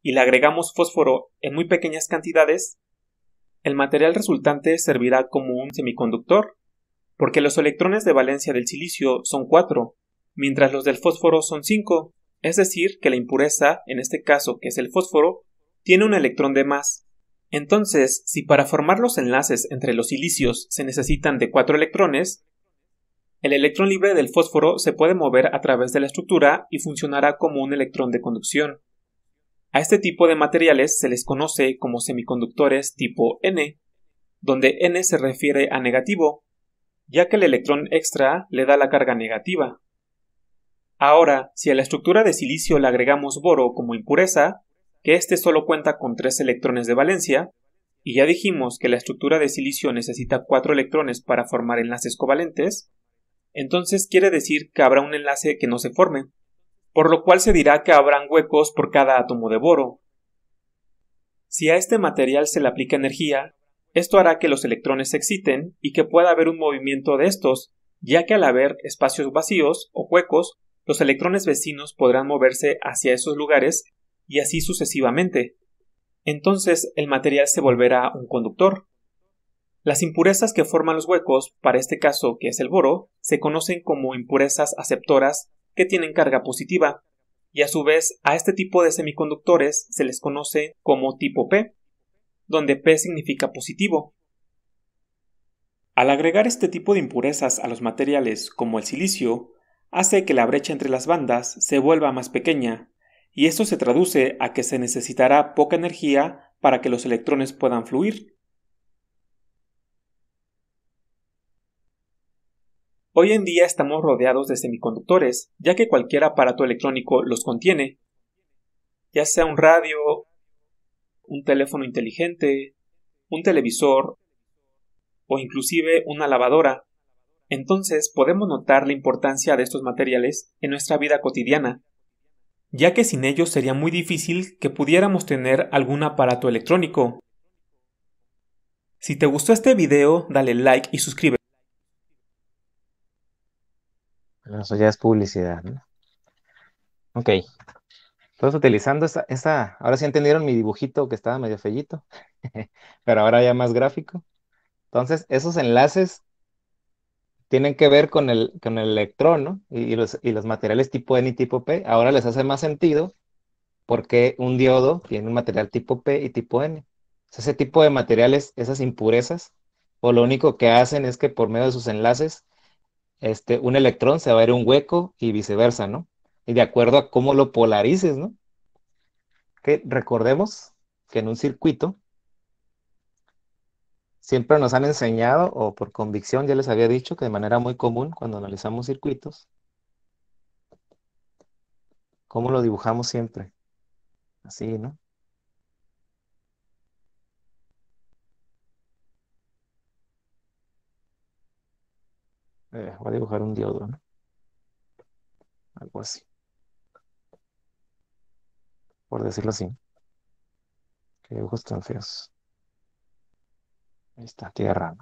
y le agregamos fósforo en muy pequeñas cantidades, el material resultante servirá como un semiconductor, porque los electrones de valencia del silicio son 4, mientras los del fósforo son 5, es decir, que la impureza, en este caso que es el fósforo, tiene un electrón de más. Entonces, si para formar los enlaces entre los silicios se necesitan de 4 electrones, el electrón libre del fósforo se puede mover a través de la estructura y funcionará como un electrón de conducción. A este tipo de materiales se les conoce como semiconductores tipo N, donde N se refiere a negativo, ya que el electrón extra le da la carga negativa. Ahora, si a la estructura de silicio le agregamos boro como impureza, que éste solo cuenta con tres electrones de valencia, y ya dijimos que la estructura de silicio necesita cuatro electrones para formar enlaces covalentes, entonces quiere decir que habrá un enlace que no se forme, por lo cual se dirá que habrán huecos por cada átomo de boro. Si a este material se le aplica energía, esto hará que los electrones se exciten y que pueda haber un movimiento de estos, ya que al haber espacios vacíos o huecos, los electrones vecinos podrán moverse hacia esos lugares y así sucesivamente. Entonces el material se volverá un conductor. Las impurezas que forman los huecos, para este caso que es el boro, se conocen como impurezas aceptoras que tienen carga positiva, y a su vez a este tipo de semiconductores se les conoce como tipo P, donde P significa positivo. Al agregar este tipo de impurezas a los materiales como el silicio, hace que la brecha entre las bandas se vuelva más pequeña, y esto se traduce a que se necesitará poca energía para que los electrones puedan fluir Hoy en día estamos rodeados de semiconductores, ya que cualquier aparato electrónico los contiene, ya sea un radio, un teléfono inteligente, un televisor o inclusive una lavadora. Entonces podemos notar la importancia de estos materiales en nuestra vida cotidiana, ya que sin ellos sería muy difícil que pudiéramos tener algún aparato electrónico. Si te gustó este video, dale like y suscríbete eso ya es publicidad, ¿no? Ok. Entonces, utilizando esta, ahora sí entendieron mi dibujito que estaba medio fellito, pero ahora ya más gráfico. Entonces, esos enlaces tienen que ver con el, electrón, ¿no? Y, los, y los materiales tipo N y tipo P. Ahora les hace más sentido porque un diodo tiene un material tipo P y tipo N. ese tipo de materiales, esas impurezas, o lo único que hacen es que por medio de sus enlaces este, un electrón se va a ir un hueco y viceversa, ¿no? Y de acuerdo a cómo lo polarices, ¿no? Que recordemos que en un circuito siempre nos han enseñado, o por convicción ya les había dicho, que de manera muy común cuando analizamos circuitos, ¿cómo lo dibujamos siempre? Así, ¿no? Eh, voy a dibujar un diodo, ¿no? Algo así. Por decirlo así. Qué dibujos tan feos. Ahí está, tierra.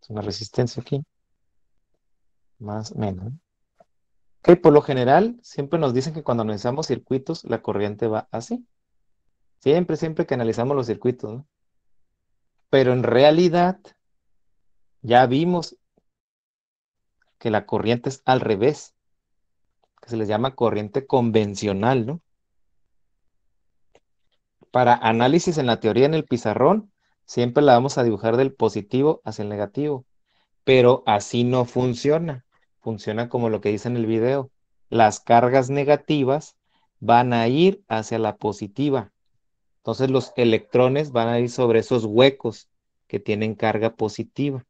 Es una resistencia aquí. Más, menos. Que por lo general, siempre nos dicen que cuando analizamos circuitos, la corriente va así. Siempre, siempre que analizamos los circuitos, ¿no? Pero en realidad, ya vimos que la corriente es al revés, que se les llama corriente convencional, ¿no? Para análisis en la teoría en el pizarrón, siempre la vamos a dibujar del positivo hacia el negativo, pero así no funciona. Funciona como lo que dice en el video. Las cargas negativas van a ir hacia la positiva. Entonces los electrones van a ir sobre esos huecos que tienen carga positiva.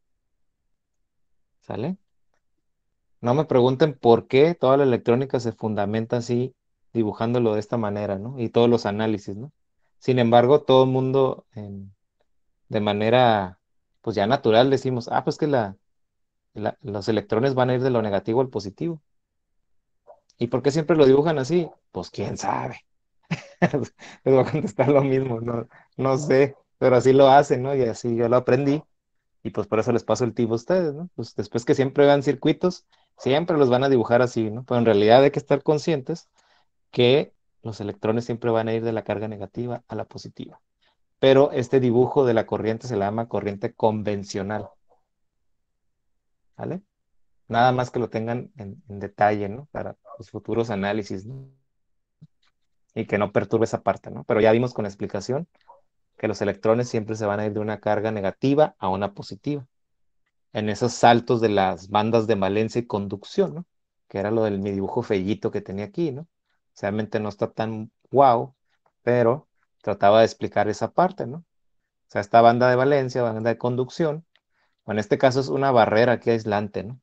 ¿Sale? No me pregunten por qué toda la electrónica se fundamenta así, dibujándolo de esta manera, ¿no? Y todos los análisis, ¿no? Sin embargo, todo el mundo em, de manera, pues ya natural decimos, ah, pues que la, los electrones van a ir de lo negativo al positivo. ¿Y por qué siempre lo dibujan así? Pues quién sabe. Les voy a contestar lo mismo, no, no sé, pero así lo hacen, ¿no? Y así yo lo aprendí y pues por eso les paso el tip a ustedes, ¿no? Pues después que siempre vean circuitos, siempre los van a dibujar así, ¿no? Pero en realidad hay que estar conscientes que los electrones siempre van a ir de la carga negativa a la positiva. Pero este dibujo de la corriente se la llama corriente convencional. ¿Vale? Nada más que lo tengan en, detalle, ¿no? Para los futuros análisis, Y que no perturbe esa parte, ¿no? Pero ya vimos con la explicación que los electrones siempre se van a ir de una carga negativa a una positiva, en esos saltos de las bandas de valencia y conducción, ¿no? que era lo del mi dibujo fellito que tenía aquí, ¿no? Realmente no está tan guau, pero trataba de explicar esa parte, ¿no? O sea, esta banda de valencia, banda de conducción, en este caso es una barrera aquí aislante, ¿no?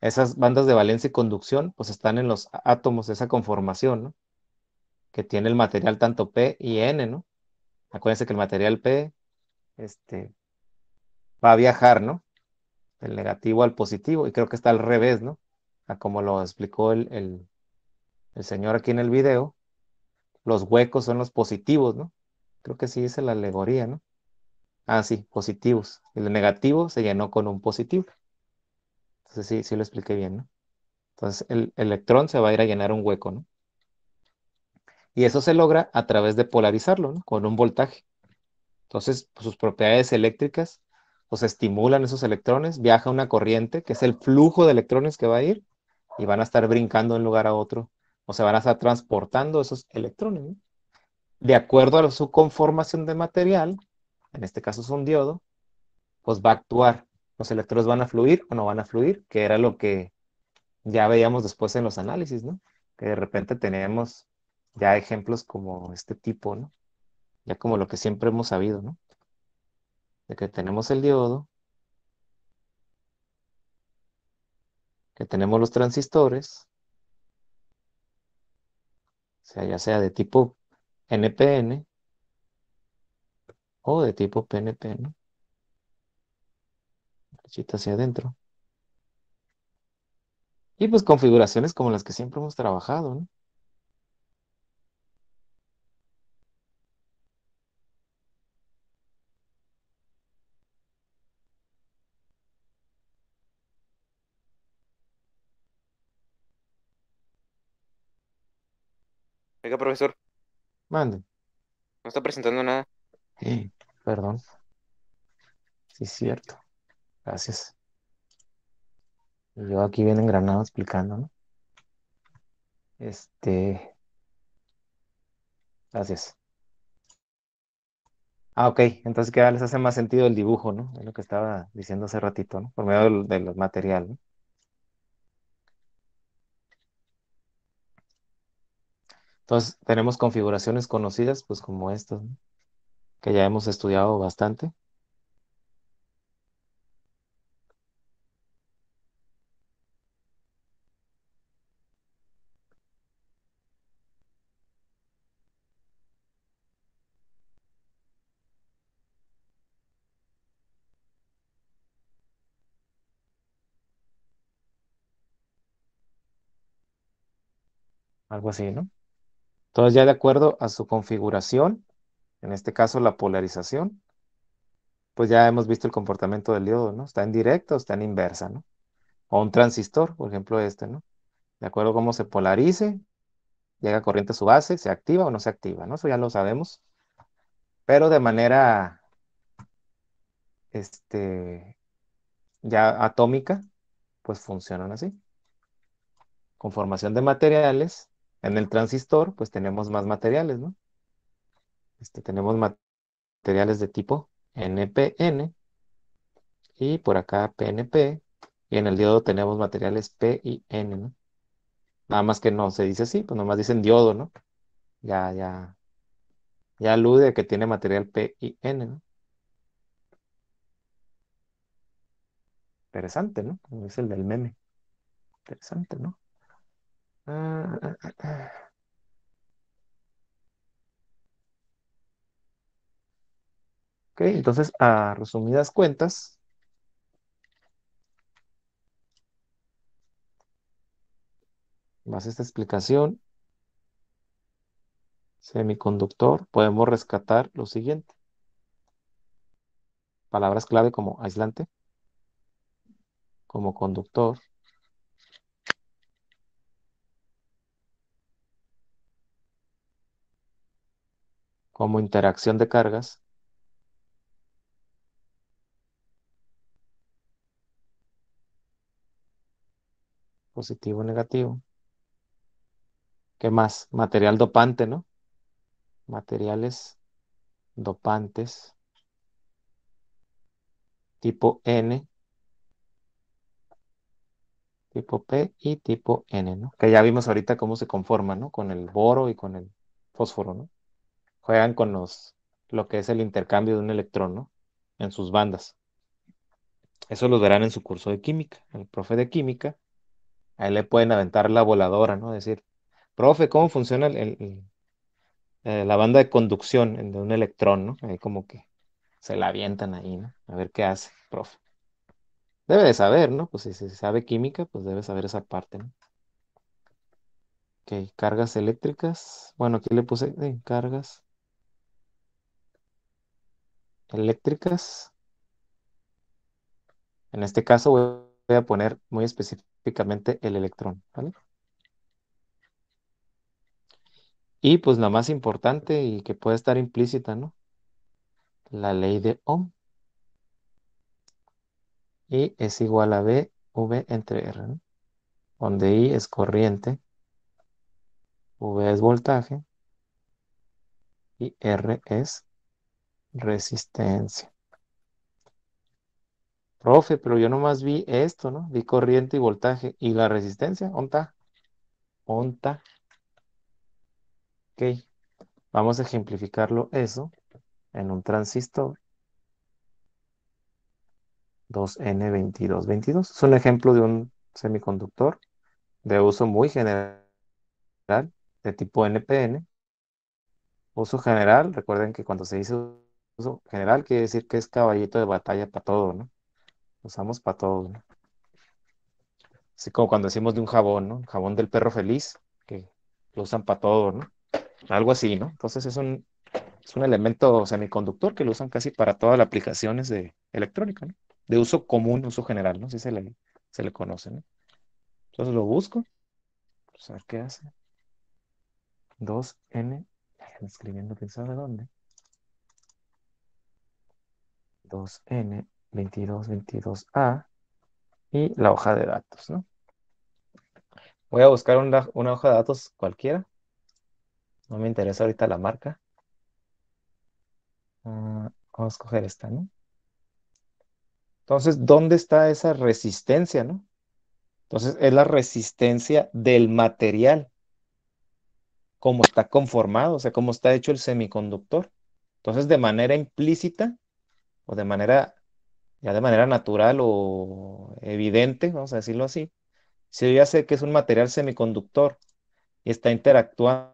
Esas bandas de valencia y conducción, pues están en los átomos de esa conformación, ¿no? Que tiene el material tanto P y N, ¿no? Acuérdense que el material P este, va a viajar, ¿no? Del negativo al positivo, y creo que está al revés, ¿no? A como lo explicó el, señor aquí en el video, los huecos son los positivos, ¿no? Creo que sí es la alegoría, ¿no? Ah, sí, positivos. El negativo se llenó con un positivo. Entonces sí, sí lo expliqué bien, ¿no? Entonces el electrón se va a ir a llenar un hueco, ¿no? Y eso se logra a través de polarizarlo, ¿no? Con un voltaje. Entonces, pues, sus propiedades eléctricas pues, estimulan esos electrones, viaja una corriente, que es el flujo de electrones que va a ir, y van a estar brincando de un lugar a otro, o se van a estar transportando esos electrones. De acuerdo a su conformación de material, en este caso es un diodo, pues va a actuar. Los electrones van a fluir o no van a fluir, que era lo que ya veíamos después en los análisis, ¿no? Que de repente teníamos ya ejemplos como este tipo, ¿no? Ya como lo que siempre hemos sabido, ¿no? De que tenemos el diodo, que tenemos los transistores, o sea, ya sea de tipo NPN o de tipo PNP, ¿no? Flechita hacia adentro. Y pues configuraciones como las que siempre hemos trabajado, ¿no? profesor. Mande. No está presentando nada. Sí, perdón. Sí, cierto. Gracias. yo aquí vienen engranado explicando, ¿no? Este. Gracias. Ah, ok. Entonces, ¿qué les hace más sentido el dibujo, ¿no? Es lo que estaba diciendo hace ratito, ¿no? Por medio del, del material, ¿no? Entonces, tenemos configuraciones conocidas, pues como estas, que ya hemos estudiado bastante. Algo así, ¿no? Entonces ya de acuerdo a su configuración, en este caso la polarización, pues ya hemos visto el comportamiento del diodo, ¿no? Está en directo o está en inversa, ¿no? O un transistor, por ejemplo este, ¿no? De acuerdo a cómo se polarice, llega corriente a su base, se activa o no se activa, ¿no? Eso ya lo sabemos. Pero de manera, este, ya atómica, pues funcionan así. Con formación de materiales, en el transistor, pues tenemos más materiales, ¿no? Este, tenemos materiales de tipo NPN y por acá PNP y en el diodo tenemos materiales P y N, ¿no? Nada más que no se dice así, pues nomás dicen diodo, ¿no? Ya, ya, ya alude a que tiene material P y N, ¿no? Interesante, ¿no? es el del meme. Interesante, ¿no? Ok, entonces, a resumidas cuentas, más esta explicación, semiconductor, podemos rescatar lo siguiente. Palabras clave como aislante, como conductor, como interacción de cargas, positivo, negativo. ¿Qué más? Material dopante, ¿no? Materiales dopantes tipo N, tipo P y tipo N, ¿no? Que ya vimos ahorita cómo se conforman, ¿no? Con el boro y con el fósforo, ¿no? juegan con los, lo que es el intercambio de un electrón, ¿no? En sus bandas. Eso lo verán en su curso de química. El profe de química, ahí le pueden aventar la voladora, ¿no? Decir, profe, ¿cómo funciona eh, la banda de conducción de un electrón, ¿no? Ahí como que se la avientan ahí, ¿no? A ver qué hace, profe. Debe de saber, ¿no? Pues si se sabe química, pues debe saber esa parte, ¿no? Ok, cargas eléctricas. Bueno, aquí le puse eh, cargas eléctricas. En este caso voy a poner muy específicamente el electrón, ¿vale? Y pues la más importante y que puede estar implícita, ¿no? La ley de Ohm. Y es igual a B, V entre R, ¿no? Donde I es corriente, V es voltaje y R es resistencia. Profe, pero yo nomás vi esto, ¿no? Vi corriente y voltaje. ¿Y la resistencia? ¿Onta? ¿Onta? Ok. Vamos a ejemplificarlo eso en un transistor 2N2222. Es un ejemplo de un semiconductor de uso muy general, de tipo NPN. Uso general, recuerden que cuando se dice uso general quiere decir que es caballito de batalla para todo, ¿no? Usamos para todo, ¿no? Así como cuando decimos de un jabón, ¿no? Jabón del perro feliz, que lo usan para todo, ¿no? Algo así, ¿no? Entonces es un, es un elemento semiconductor que lo usan casi para todas las aplicaciones de electrónica, ¿no? De uso común, uso general, ¿no? Si se le, se le conoce, ¿no? Entonces lo busco. Pues, a ver qué hace. 2N. Escribiendo quién de dónde. 2N, 22, 22A y la hoja de datos, ¿no? Voy a buscar una, hoja de datos cualquiera. No me interesa ahorita la marca. Ah, vamos a escoger esta, ¿no? Entonces, ¿dónde está esa resistencia, no? Entonces, es la resistencia del material, Cómo está conformado, o sea, cómo está hecho el semiconductor. Entonces, de manera implícita, o de manera, ya de manera natural o evidente, vamos a decirlo así, si yo ya sé que es un material semiconductor y está interactuando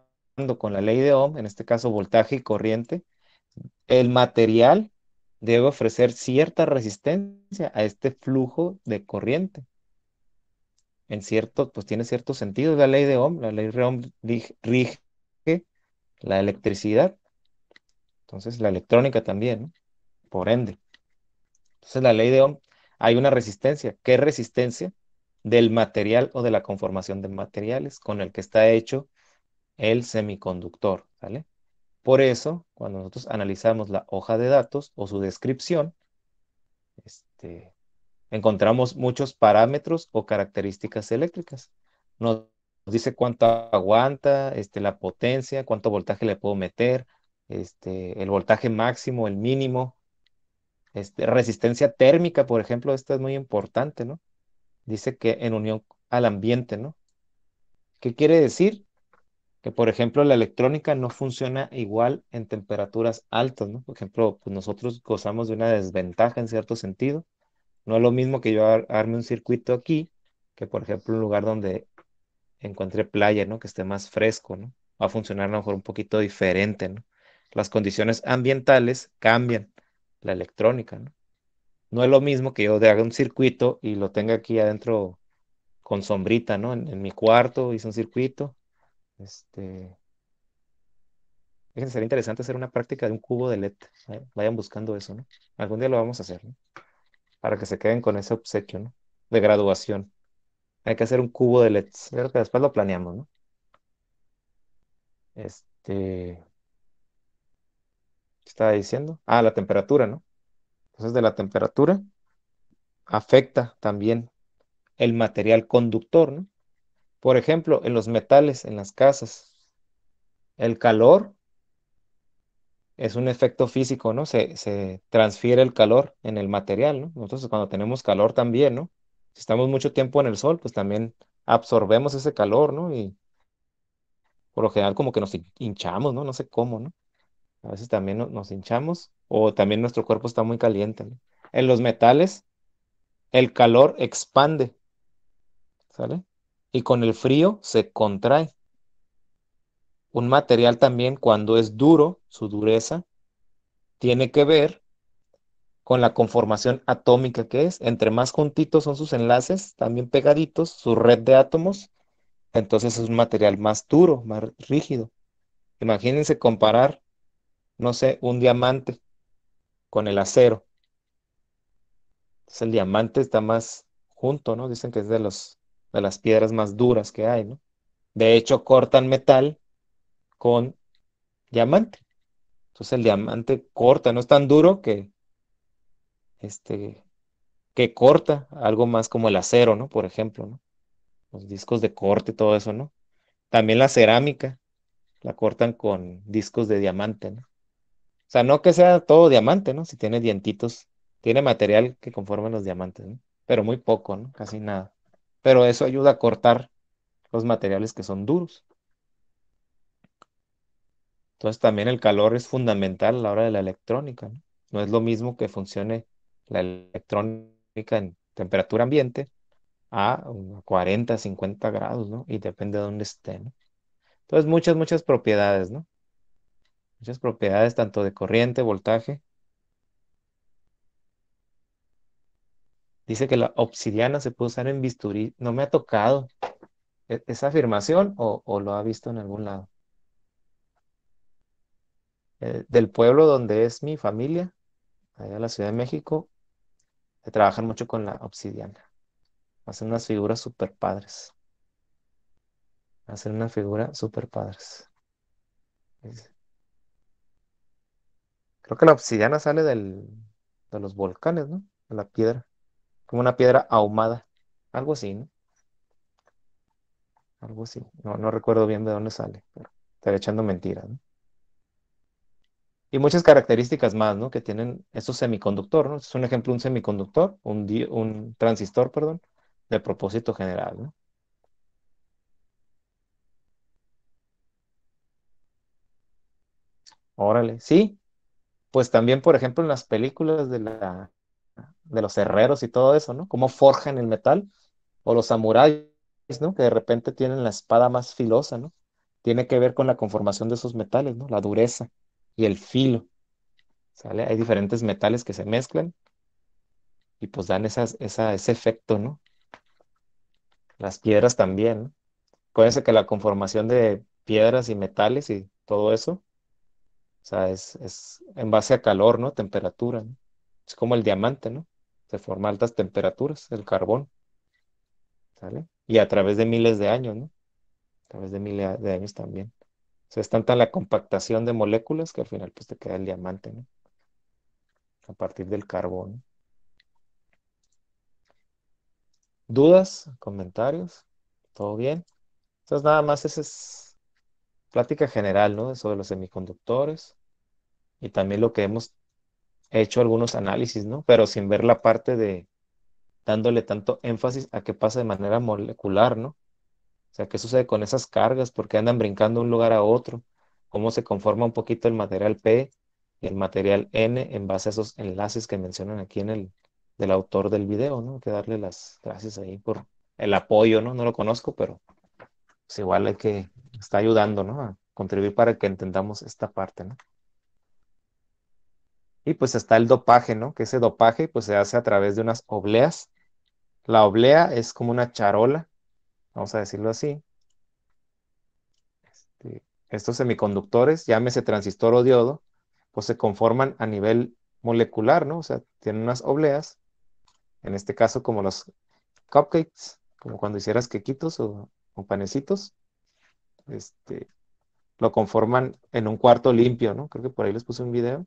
con la ley de Ohm, en este caso voltaje y corriente, el material debe ofrecer cierta resistencia a este flujo de corriente. En cierto, pues tiene cierto sentido la ley de Ohm, la ley de Ohm rige la electricidad. Entonces, la electrónica también. ¿no? por ende. Entonces la ley de Ohm, hay una resistencia. ¿Qué resistencia? Del material o de la conformación de materiales con el que está hecho el semiconductor, ¿vale? Por eso, cuando nosotros analizamos la hoja de datos o su descripción, este, encontramos muchos parámetros o características eléctricas. Nos dice cuánto aguanta, este, la potencia, cuánto voltaje le puedo meter, este, el voltaje máximo, el mínimo, este, resistencia térmica, por ejemplo, esta es muy importante, ¿no? Dice que en unión al ambiente, ¿no? ¿Qué quiere decir? Que, por ejemplo, la electrónica no funciona igual en temperaturas altas, ¿no? Por ejemplo, pues nosotros gozamos de una desventaja en cierto sentido. No es lo mismo que yo arme un circuito aquí que, por ejemplo, un lugar donde encuentre playa, ¿no? Que esté más fresco, ¿no? Va a funcionar a lo mejor un poquito diferente, ¿no? Las condiciones ambientales cambian la electrónica, ¿no? No es lo mismo que yo haga un circuito y lo tenga aquí adentro con sombrita, ¿no? En, mi cuarto hice un circuito. Este. Fíjense, sería interesante hacer una práctica de un cubo de LED. Vayan buscando eso, ¿no? Algún día lo vamos a hacer, ¿no? Para que se queden con ese obsequio, ¿no? De graduación. Hay que hacer un cubo de LED. después lo planeamos, ¿no? Este estaba diciendo? Ah, la temperatura, ¿no? Entonces, de la temperatura afecta también el material conductor, ¿no? Por ejemplo, en los metales, en las casas, el calor es un efecto físico, ¿no? Se, se, transfiere el calor en el material, ¿no? entonces cuando tenemos calor también, ¿no? Si estamos mucho tiempo en el sol, pues también absorbemos ese calor, ¿no? Y por lo general como que nos hinchamos, ¿no? No sé cómo, ¿no? A veces también nos hinchamos o también nuestro cuerpo está muy caliente. En los metales, el calor expande, ¿sale? Y con el frío se contrae. Un material también cuando es duro, su dureza, tiene que ver con la conformación atómica que es. Entre más juntitos son sus enlaces, también pegaditos, su red de átomos, entonces es un material más duro, más rígido. Imagínense comparar no sé, un diamante con el acero. Entonces el diamante está más junto, ¿no? Dicen que es de, los, de las piedras más duras que hay, ¿no? De hecho, cortan metal con diamante. Entonces el diamante corta, no es tan duro que, este, que corta algo más como el acero, ¿no? Por ejemplo, ¿no? Los discos de corte, todo eso, ¿no? También la cerámica la cortan con discos de diamante, ¿no? O sea, no que sea todo diamante, ¿no? Si tiene dientitos, tiene material que conforme los diamantes, ¿no? Pero muy poco, ¿no? Casi nada. Pero eso ayuda a cortar los materiales que son duros. Entonces también el calor es fundamental a la hora de la electrónica. No, no es lo mismo que funcione la electrónica en temperatura ambiente a 40, mm, 50 grados, ¿no? Y depende de dónde esté, ¿no? Entonces muchas, muchas propiedades, ¿no? muchas propiedades tanto de corriente, voltaje. Dice que la obsidiana se puede usar en bisturí. No me ha tocado ¿E-, esa afirmación o, lo ha visto en algún lado. Eh, del pueblo donde es mi familia, allá en la Ciudad de México, se trabajan mucho con la obsidiana. Hacen unas figuras super padres. Hacen una figura super padres. Creo que la obsidiana sale de los volcanes, ¿no? De la piedra. Como una piedra ahumada. Algo así, ¿no? Algo así. No, recuerdo bien de dónde sale, pero estaré echando mentiras, ¿no? Y muchas características más, ¿no? Que tienen esos semiconductores. ¿no? Es un ejemplo, un semiconductor, un, un transistor, perdón, de propósito general, ¿no? Órale, sí, pues también, por ejemplo, en las películas de, la, de los herreros y todo eso, ¿no? Cómo forjan el metal, o los samuráis, ¿no? Que de repente tienen la espada más filosa, ¿no? Tiene que ver con la conformación de esos metales, ¿no? La dureza y el filo, ¿sale? Hay diferentes metales que se mezclan y pues dan esas, esa, ese efecto, ¿no? Las piedras también, ¿no? Puede que la conformación de piedras y metales y todo eso, o sea, es, en base a calor, ¿no? Temperatura. ¿no? Es como el diamante, ¿no? Se forma a altas temperaturas, el carbón. ¿Sale? Y a través de miles de años, ¿no? A través de miles de años también. O sea, es tanta la compactación de moléculas que al final pues te queda el diamante, ¿no? A partir del carbón. ¿Dudas? ¿Comentarios? ¿Todo bien? Entonces nada más ese es plática general, ¿no? Sobre los semiconductores y también lo que hemos hecho algunos análisis, ¿no? Pero sin ver la parte de dándole tanto énfasis a qué pasa de manera molecular, ¿no? O sea, qué sucede con esas cargas, por qué andan brincando de un lugar a otro, cómo se conforma un poquito el material P y el material N en base a esos enlaces que mencionan aquí en el del autor del video, ¿no? Hay que darle las gracias ahí por el apoyo, ¿no? No lo conozco, pero pues igual hay que está ayudando, ¿no? A contribuir para que entendamos esta parte, ¿no? Y pues está el dopaje, ¿no? Que ese dopaje pues se hace a través de unas obleas. La oblea es como una charola, vamos a decirlo así. Este, estos semiconductores, llámese transistor o diodo, pues se conforman a nivel molecular, ¿no? O sea, tienen unas obleas, en este caso como los cupcakes, como cuando hicieras quequitos o con panecitos, este, lo conforman en un cuarto limpio, ¿no? Creo que por ahí les puse un video.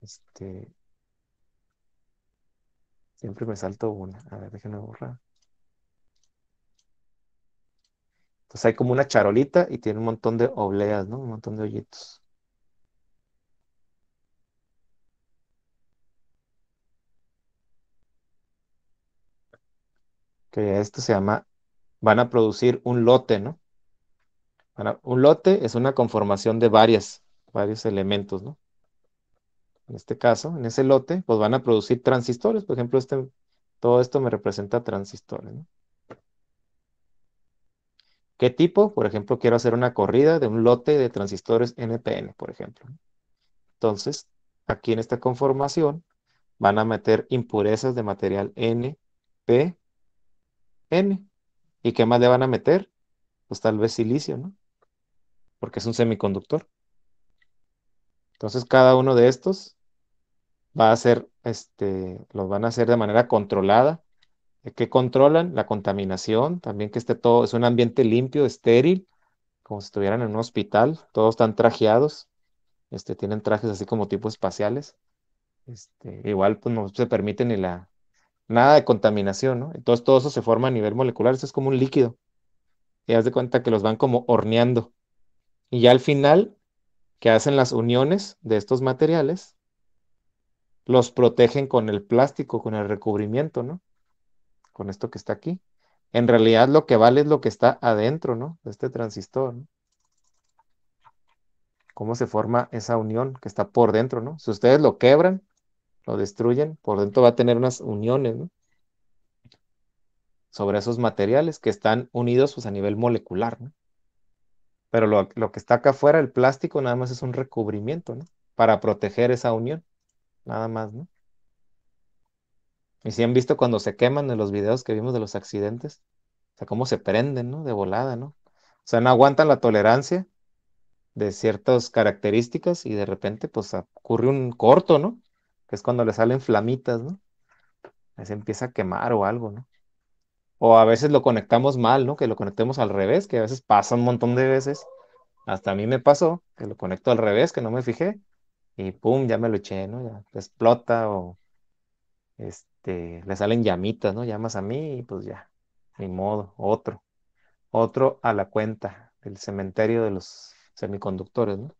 Este, siempre me salto una. A ver, déjenme borrar. Entonces hay como una charolita y tiene un montón de obleas, ¿no? Un montón de hoyitos. que esto se llama, van a producir un lote, ¿no? un lote es una conformación de varias, varios elementos, ¿no? En este caso, en ese lote, pues van a producir transistores. Por ejemplo, este, todo esto me representa transistores, ¿no? ¿Qué tipo? Por ejemplo, quiero hacer una corrida de un lote de transistores NPN, por ejemplo. Entonces, aquí en esta conformación van a meter impurezas de material N, N. ¿Y qué más le van a meter? Pues tal vez silicio, ¿no? Porque es un semiconductor. Entonces cada uno de estos va a ser, este, los van a hacer de manera controlada. ¿Qué controlan? La contaminación, también que esté todo, es un ambiente limpio, estéril, como si estuvieran en un hospital, todos están trajeados, este, tienen trajes así como tipo espaciales. Este, igual pues no se permite ni la nada de contaminación, ¿no? Entonces todo eso se forma a nivel molecular, eso es como un líquido. Y haz de cuenta que los van como horneando. Y ya al final, que hacen las uniones de estos materiales, los protegen con el plástico, con el recubrimiento, ¿no? Con esto que está aquí. En realidad lo que vale es lo que está adentro, ¿no? De este transistor, Cómo se forma esa unión que está por dentro, ¿no? Si ustedes lo quebran, lo destruyen, por dentro va a tener unas uniones ¿no? sobre esos materiales que están unidos pues, a nivel molecular. ¿no? Pero lo, que está acá afuera, el plástico, nada más es un recubrimiento ¿no? para proteger esa unión, nada más. ¿no? Y si han visto cuando se queman en los videos que vimos de los accidentes, o sea, cómo se prenden, ¿no? De volada, ¿no? O sea, no aguantan la tolerancia de ciertas características y de repente, pues, ocurre un corto, ¿no? que es cuando le salen flamitas, ¿no? veces empieza a quemar o algo, ¿no? O a veces lo conectamos mal, ¿no? Que lo conectemos al revés, que a veces pasa un montón de veces. Hasta a mí me pasó que lo conecto al revés, que no me fijé, y pum, ya me lo eché, ¿no? Ya explota o este, le salen llamitas, ¿no? Llamas a mí y pues ya, ni modo, otro. Otro a la cuenta el cementerio de los semiconductores, ¿no?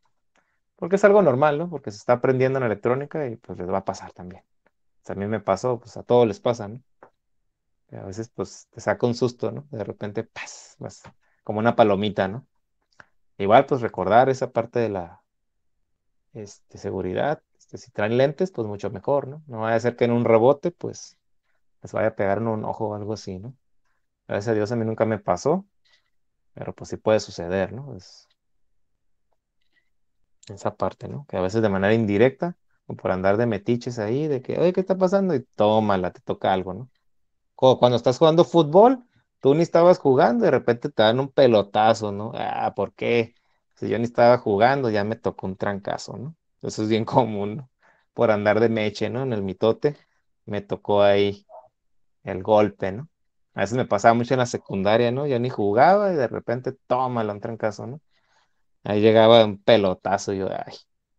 porque es algo normal, ¿no? Porque se está aprendiendo en electrónica y pues les va a pasar también. A mí me pasó, pues a todos les pasa, ¿no? a veces pues te saca un susto, ¿no? De repente, pas, como una palomita, ¿no? Igual pues recordar esa parte de la este, seguridad. Este, si traen lentes, pues mucho mejor, ¿no? No vaya a ser que en un rebote, pues les vaya a pegar en un ojo o algo así, ¿no? Gracias a Dios a mí nunca me pasó, pero pues sí puede suceder, ¿no? Es, esa parte, ¿no? Que a veces de manera indirecta o por andar de metiches ahí, de que, oye, ¿qué está pasando? Y tómala, te toca algo, ¿no? Como cuando estás jugando fútbol, tú ni estabas jugando y de repente te dan un pelotazo, ¿no? Ah, ¿por qué? Si yo ni estaba jugando, ya me tocó un trancazo, ¿no? Eso es bien común, ¿no? Por andar de meche, ¿no? En el mitote, me tocó ahí el golpe, ¿no? A veces me pasaba mucho en la secundaria, ¿no? Yo ni jugaba y de repente, tómala, un trancazo, ¿no? Ahí llegaba un pelotazo, yo, ay,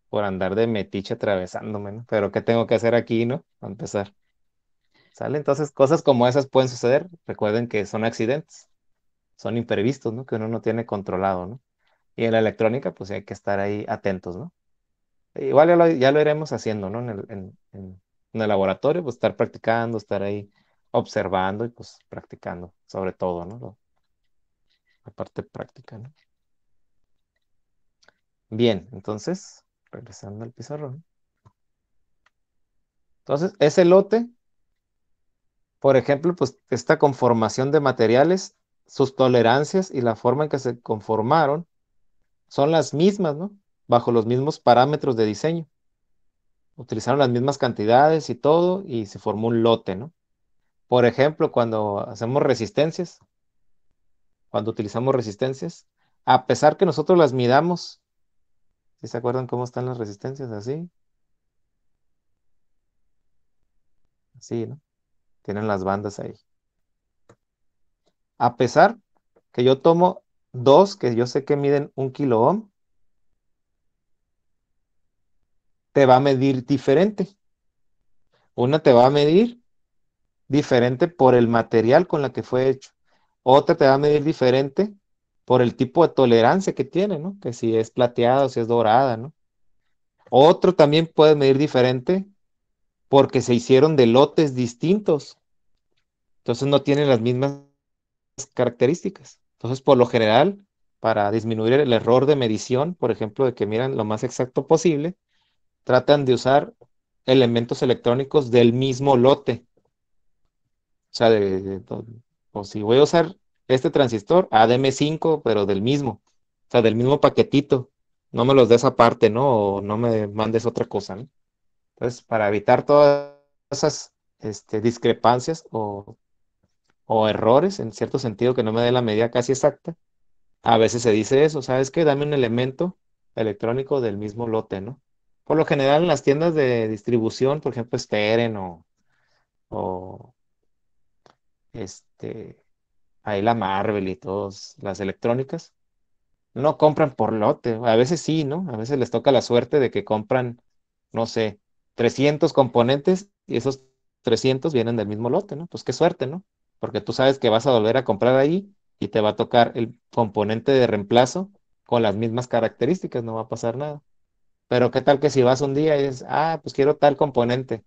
por andar de metiche atravesándome, ¿no? Pero ¿qué tengo que hacer aquí, no? Para empezar. ¿Sale? Entonces, cosas como esas pueden suceder. Recuerden que son accidentes, son imprevistos, ¿no? Que uno no tiene controlado, ¿no? Y en la electrónica, pues hay que estar ahí atentos, ¿no? Igual ya lo, iremos haciendo, ¿no? En el, el laboratorio, pues estar practicando, estar ahí observando y pues practicando, sobre todo, ¿no? la parte práctica, ¿no? Bien, entonces, regresando al pizarrón. Entonces, ese lote, por ejemplo, pues esta conformación de materiales, sus tolerancias y la forma en que se conformaron son las mismas, ¿no? Bajo los mismos parámetros de diseño. Utilizaron las mismas cantidades y todo y se formó un lote, ¿no? Por ejemplo, cuando hacemos resistencias, cuando utilizamos resistencias, a pesar que nosotros las midamos se acuerdan cómo están las resistencias? Así. Así, ¿no? Tienen las bandas ahí. A pesar que yo tomo dos que yo sé que miden un kilo ohm, te va a medir diferente. Una te va a medir diferente por el material con la que fue hecho. Otra te va a medir diferente por el tipo de tolerancia que tiene, ¿no? Que si es plateado, si es dorada, ¿no? Otro también puede medir diferente porque se hicieron de lotes distintos. Entonces no tienen las mismas características. Entonces, por lo general, para disminuir el error de medición, por ejemplo, de que miran lo más exacto posible, tratan de usar elementos electrónicos del mismo lote. O sea, de, o si voy a usar este transistor, ADM5, pero del mismo, o sea, del mismo paquetito. No me los des aparte, ¿no? O no me mandes otra cosa, ¿no? Entonces, para evitar todas esas este, discrepancias o, errores, en cierto sentido, que no me dé la medida casi exacta, a veces se dice eso, ¿sabes qué? Dame un elemento electrónico del mismo lote, ¿no? Por lo general en las tiendas de distribución, por ejemplo, Steren o, o este, ahí la Marvel y todas las electrónicas, no compran por lote. A veces sí, ¿no? A veces les toca la suerte de que compran, no sé, 300 componentes y esos 300 vienen del mismo lote, ¿no? Pues qué suerte, ¿no? Porque tú sabes que vas a volver a comprar ahí y te va a tocar el componente de reemplazo con las mismas características, no va a pasar nada. Pero qué tal que si vas un día y dices, ah, pues quiero tal componente.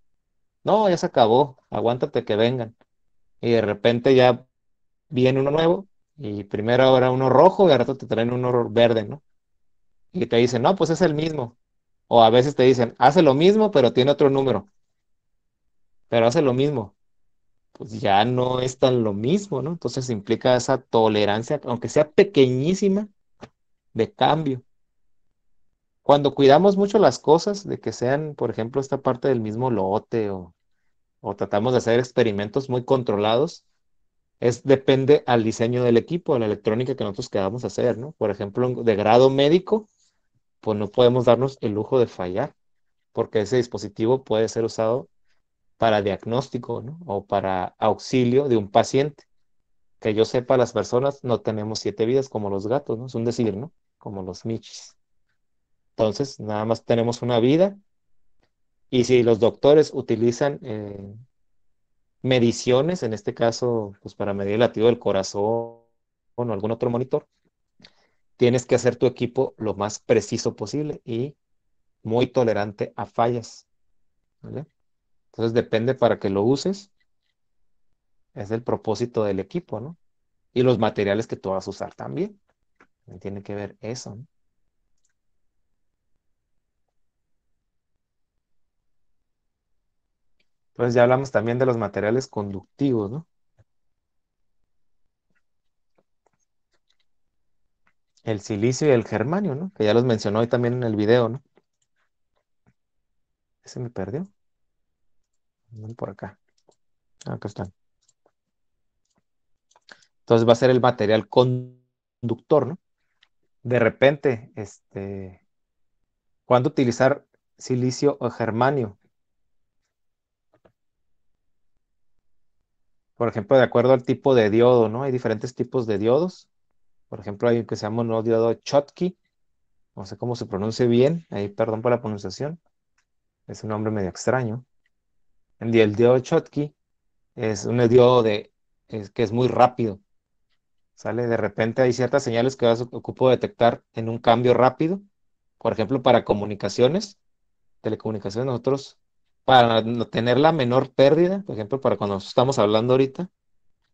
No, ya se acabó, aguántate que vengan. Y de repente ya viene uno nuevo y primero ahora uno rojo y al rato te traen uno verde, ¿no? Y te dicen, no, pues es el mismo. O a veces te dicen, hace lo mismo, pero tiene otro número. Pero hace lo mismo. Pues ya no es tan lo mismo, ¿no? Entonces implica esa tolerancia, aunque sea pequeñísima, de cambio. Cuando cuidamos mucho las cosas, de que sean, por ejemplo, esta parte del mismo lote o, o tratamos de hacer experimentos muy controlados, es depende al diseño del equipo, a la electrónica que nosotros queramos hacer, ¿no? Por ejemplo, de grado médico, pues no podemos darnos el lujo de fallar, porque ese dispositivo puede ser usado para diagnóstico, ¿no? O para auxilio de un paciente. Que yo sepa, las personas no tenemos siete vidas como los gatos, ¿no? Es un decir, ¿no? Como los michis. Entonces, nada más tenemos una vida. Y si los doctores utilizan eh, mediciones, en este caso, pues para medir el latido del corazón o algún otro monitor, tienes que hacer tu equipo lo más preciso posible y muy tolerante a fallas. Entonces depende para que lo uses. Es el propósito del equipo, ¿no? Y los materiales que tú vas a usar también. Tiene que ver eso, ¿no? Entonces ya hablamos también de los materiales conductivos, ¿no? El silicio y el germanio, ¿no? Que ya los mencionó hoy también en el video, ¿no? ¿Ese me perdió? Por acá. Ah, acá están. Entonces va a ser el material conductor, ¿no? De repente, este, ¿cuándo utilizar silicio o germanio? por ejemplo, de acuerdo al tipo de diodo, ¿no? Hay diferentes tipos de diodos. Por ejemplo, hay un que se llama un diodo Chotky. no sé cómo se pronuncia bien, ahí perdón por la pronunciación, es un nombre medio extraño. El diodo Chotky es un diodo de, que es muy rápido, ¿sale? De repente hay ciertas señales que vas ocupo detectar en un cambio rápido, por ejemplo, para comunicaciones, telecomunicaciones, nosotros para tener la menor pérdida, por ejemplo, para cuando estamos hablando ahorita,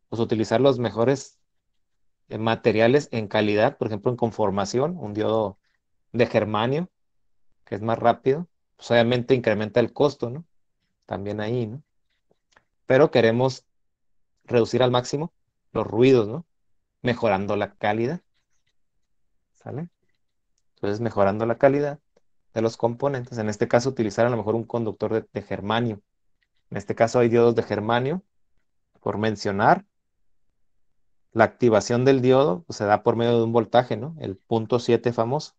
pues utilizar los mejores eh, materiales en calidad, por ejemplo, en conformación, un diodo de germanio, que es más rápido, pues obviamente incrementa el costo, ¿no? También ahí, ¿no? Pero queremos reducir al máximo los ruidos, ¿no? Mejorando la calidad. ¿Sale? Entonces, mejorando la calidad, los componentes. En este caso, utilizar a lo mejor un conductor de, germanio. En este caso hay diodos de germanio, por mencionar. La activación del diodo pues, se da por medio de un voltaje, ¿no? El punto 7 famoso.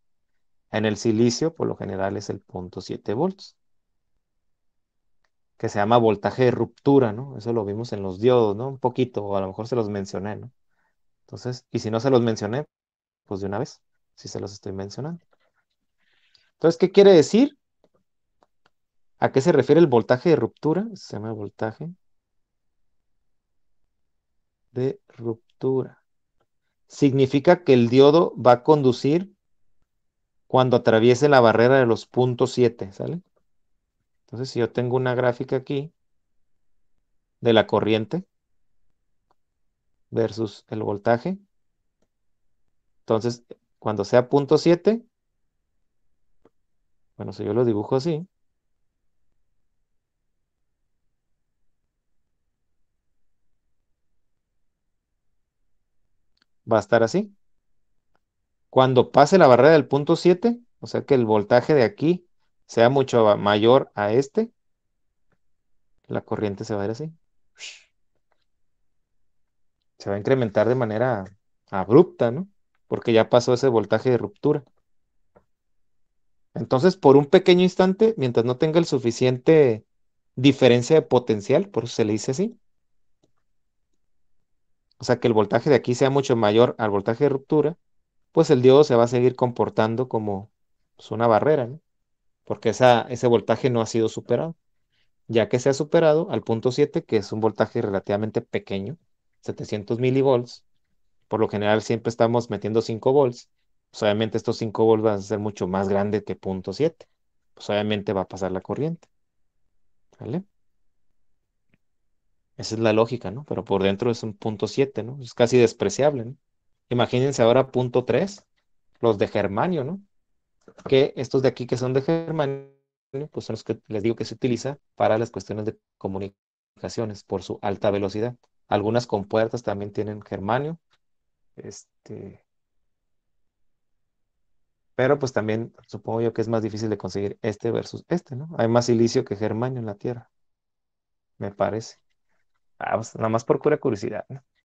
En el silicio, por lo general, es el punto 7 volts. Que se llama voltaje de ruptura, ¿no? Eso lo vimos en los diodos, ¿no? Un poquito, o a lo mejor se los mencioné, ¿no? Entonces, y si no se los mencioné, pues de una vez, si se los estoy mencionando. Entonces, ¿qué quiere decir? ¿A qué se refiere el voltaje de ruptura? Se llama voltaje de ruptura. Significa que el diodo va a conducir cuando atraviese la barrera de los puntos 7, ¿sale? Entonces, si yo tengo una gráfica aquí de la corriente versus el voltaje, entonces, cuando sea punto 7, bueno, si yo lo dibujo así, va a estar así. Cuando pase la barrera del punto 7, o sea que el voltaje de aquí sea mucho mayor a este, la corriente se va a ir así. Se va a incrementar de manera abrupta, ¿no? Porque ya pasó ese voltaje de ruptura. Entonces, por un pequeño instante, mientras no tenga el suficiente diferencia de potencial, por eso se le dice así. O sea, que el voltaje de aquí sea mucho mayor al voltaje de ruptura, pues el diodo se va a seguir comportando como pues, una barrera, ¿no? Porque ese voltaje no ha sido superado. Ya que se ha superado al punto 7, que es un voltaje relativamente pequeño, 700 milivolts, por lo general siempre estamos metiendo 5 volts, pues obviamente estos 5 volts van a ser mucho más grandes que 7. Pues obviamente va a pasar la corriente. ¿Vale? Esa es la lógica, ¿no? Pero por dentro es un punto 7, ¿no? Es casi despreciable, ¿no? Imagínense ahora punto 3, los de germanio, ¿no? Que estos de aquí que son de germanio, pues son los que les digo que se utiliza para las cuestiones de comunicaciones por su alta velocidad. Algunas compuertas también tienen germanio. Este, pero pues también supongo yo que es más difícil de conseguir este versus este, ¿no? Hay más silicio que germanio en la Tierra, me parece. Ah, pues, nada más por pura curiosidad, ¿no?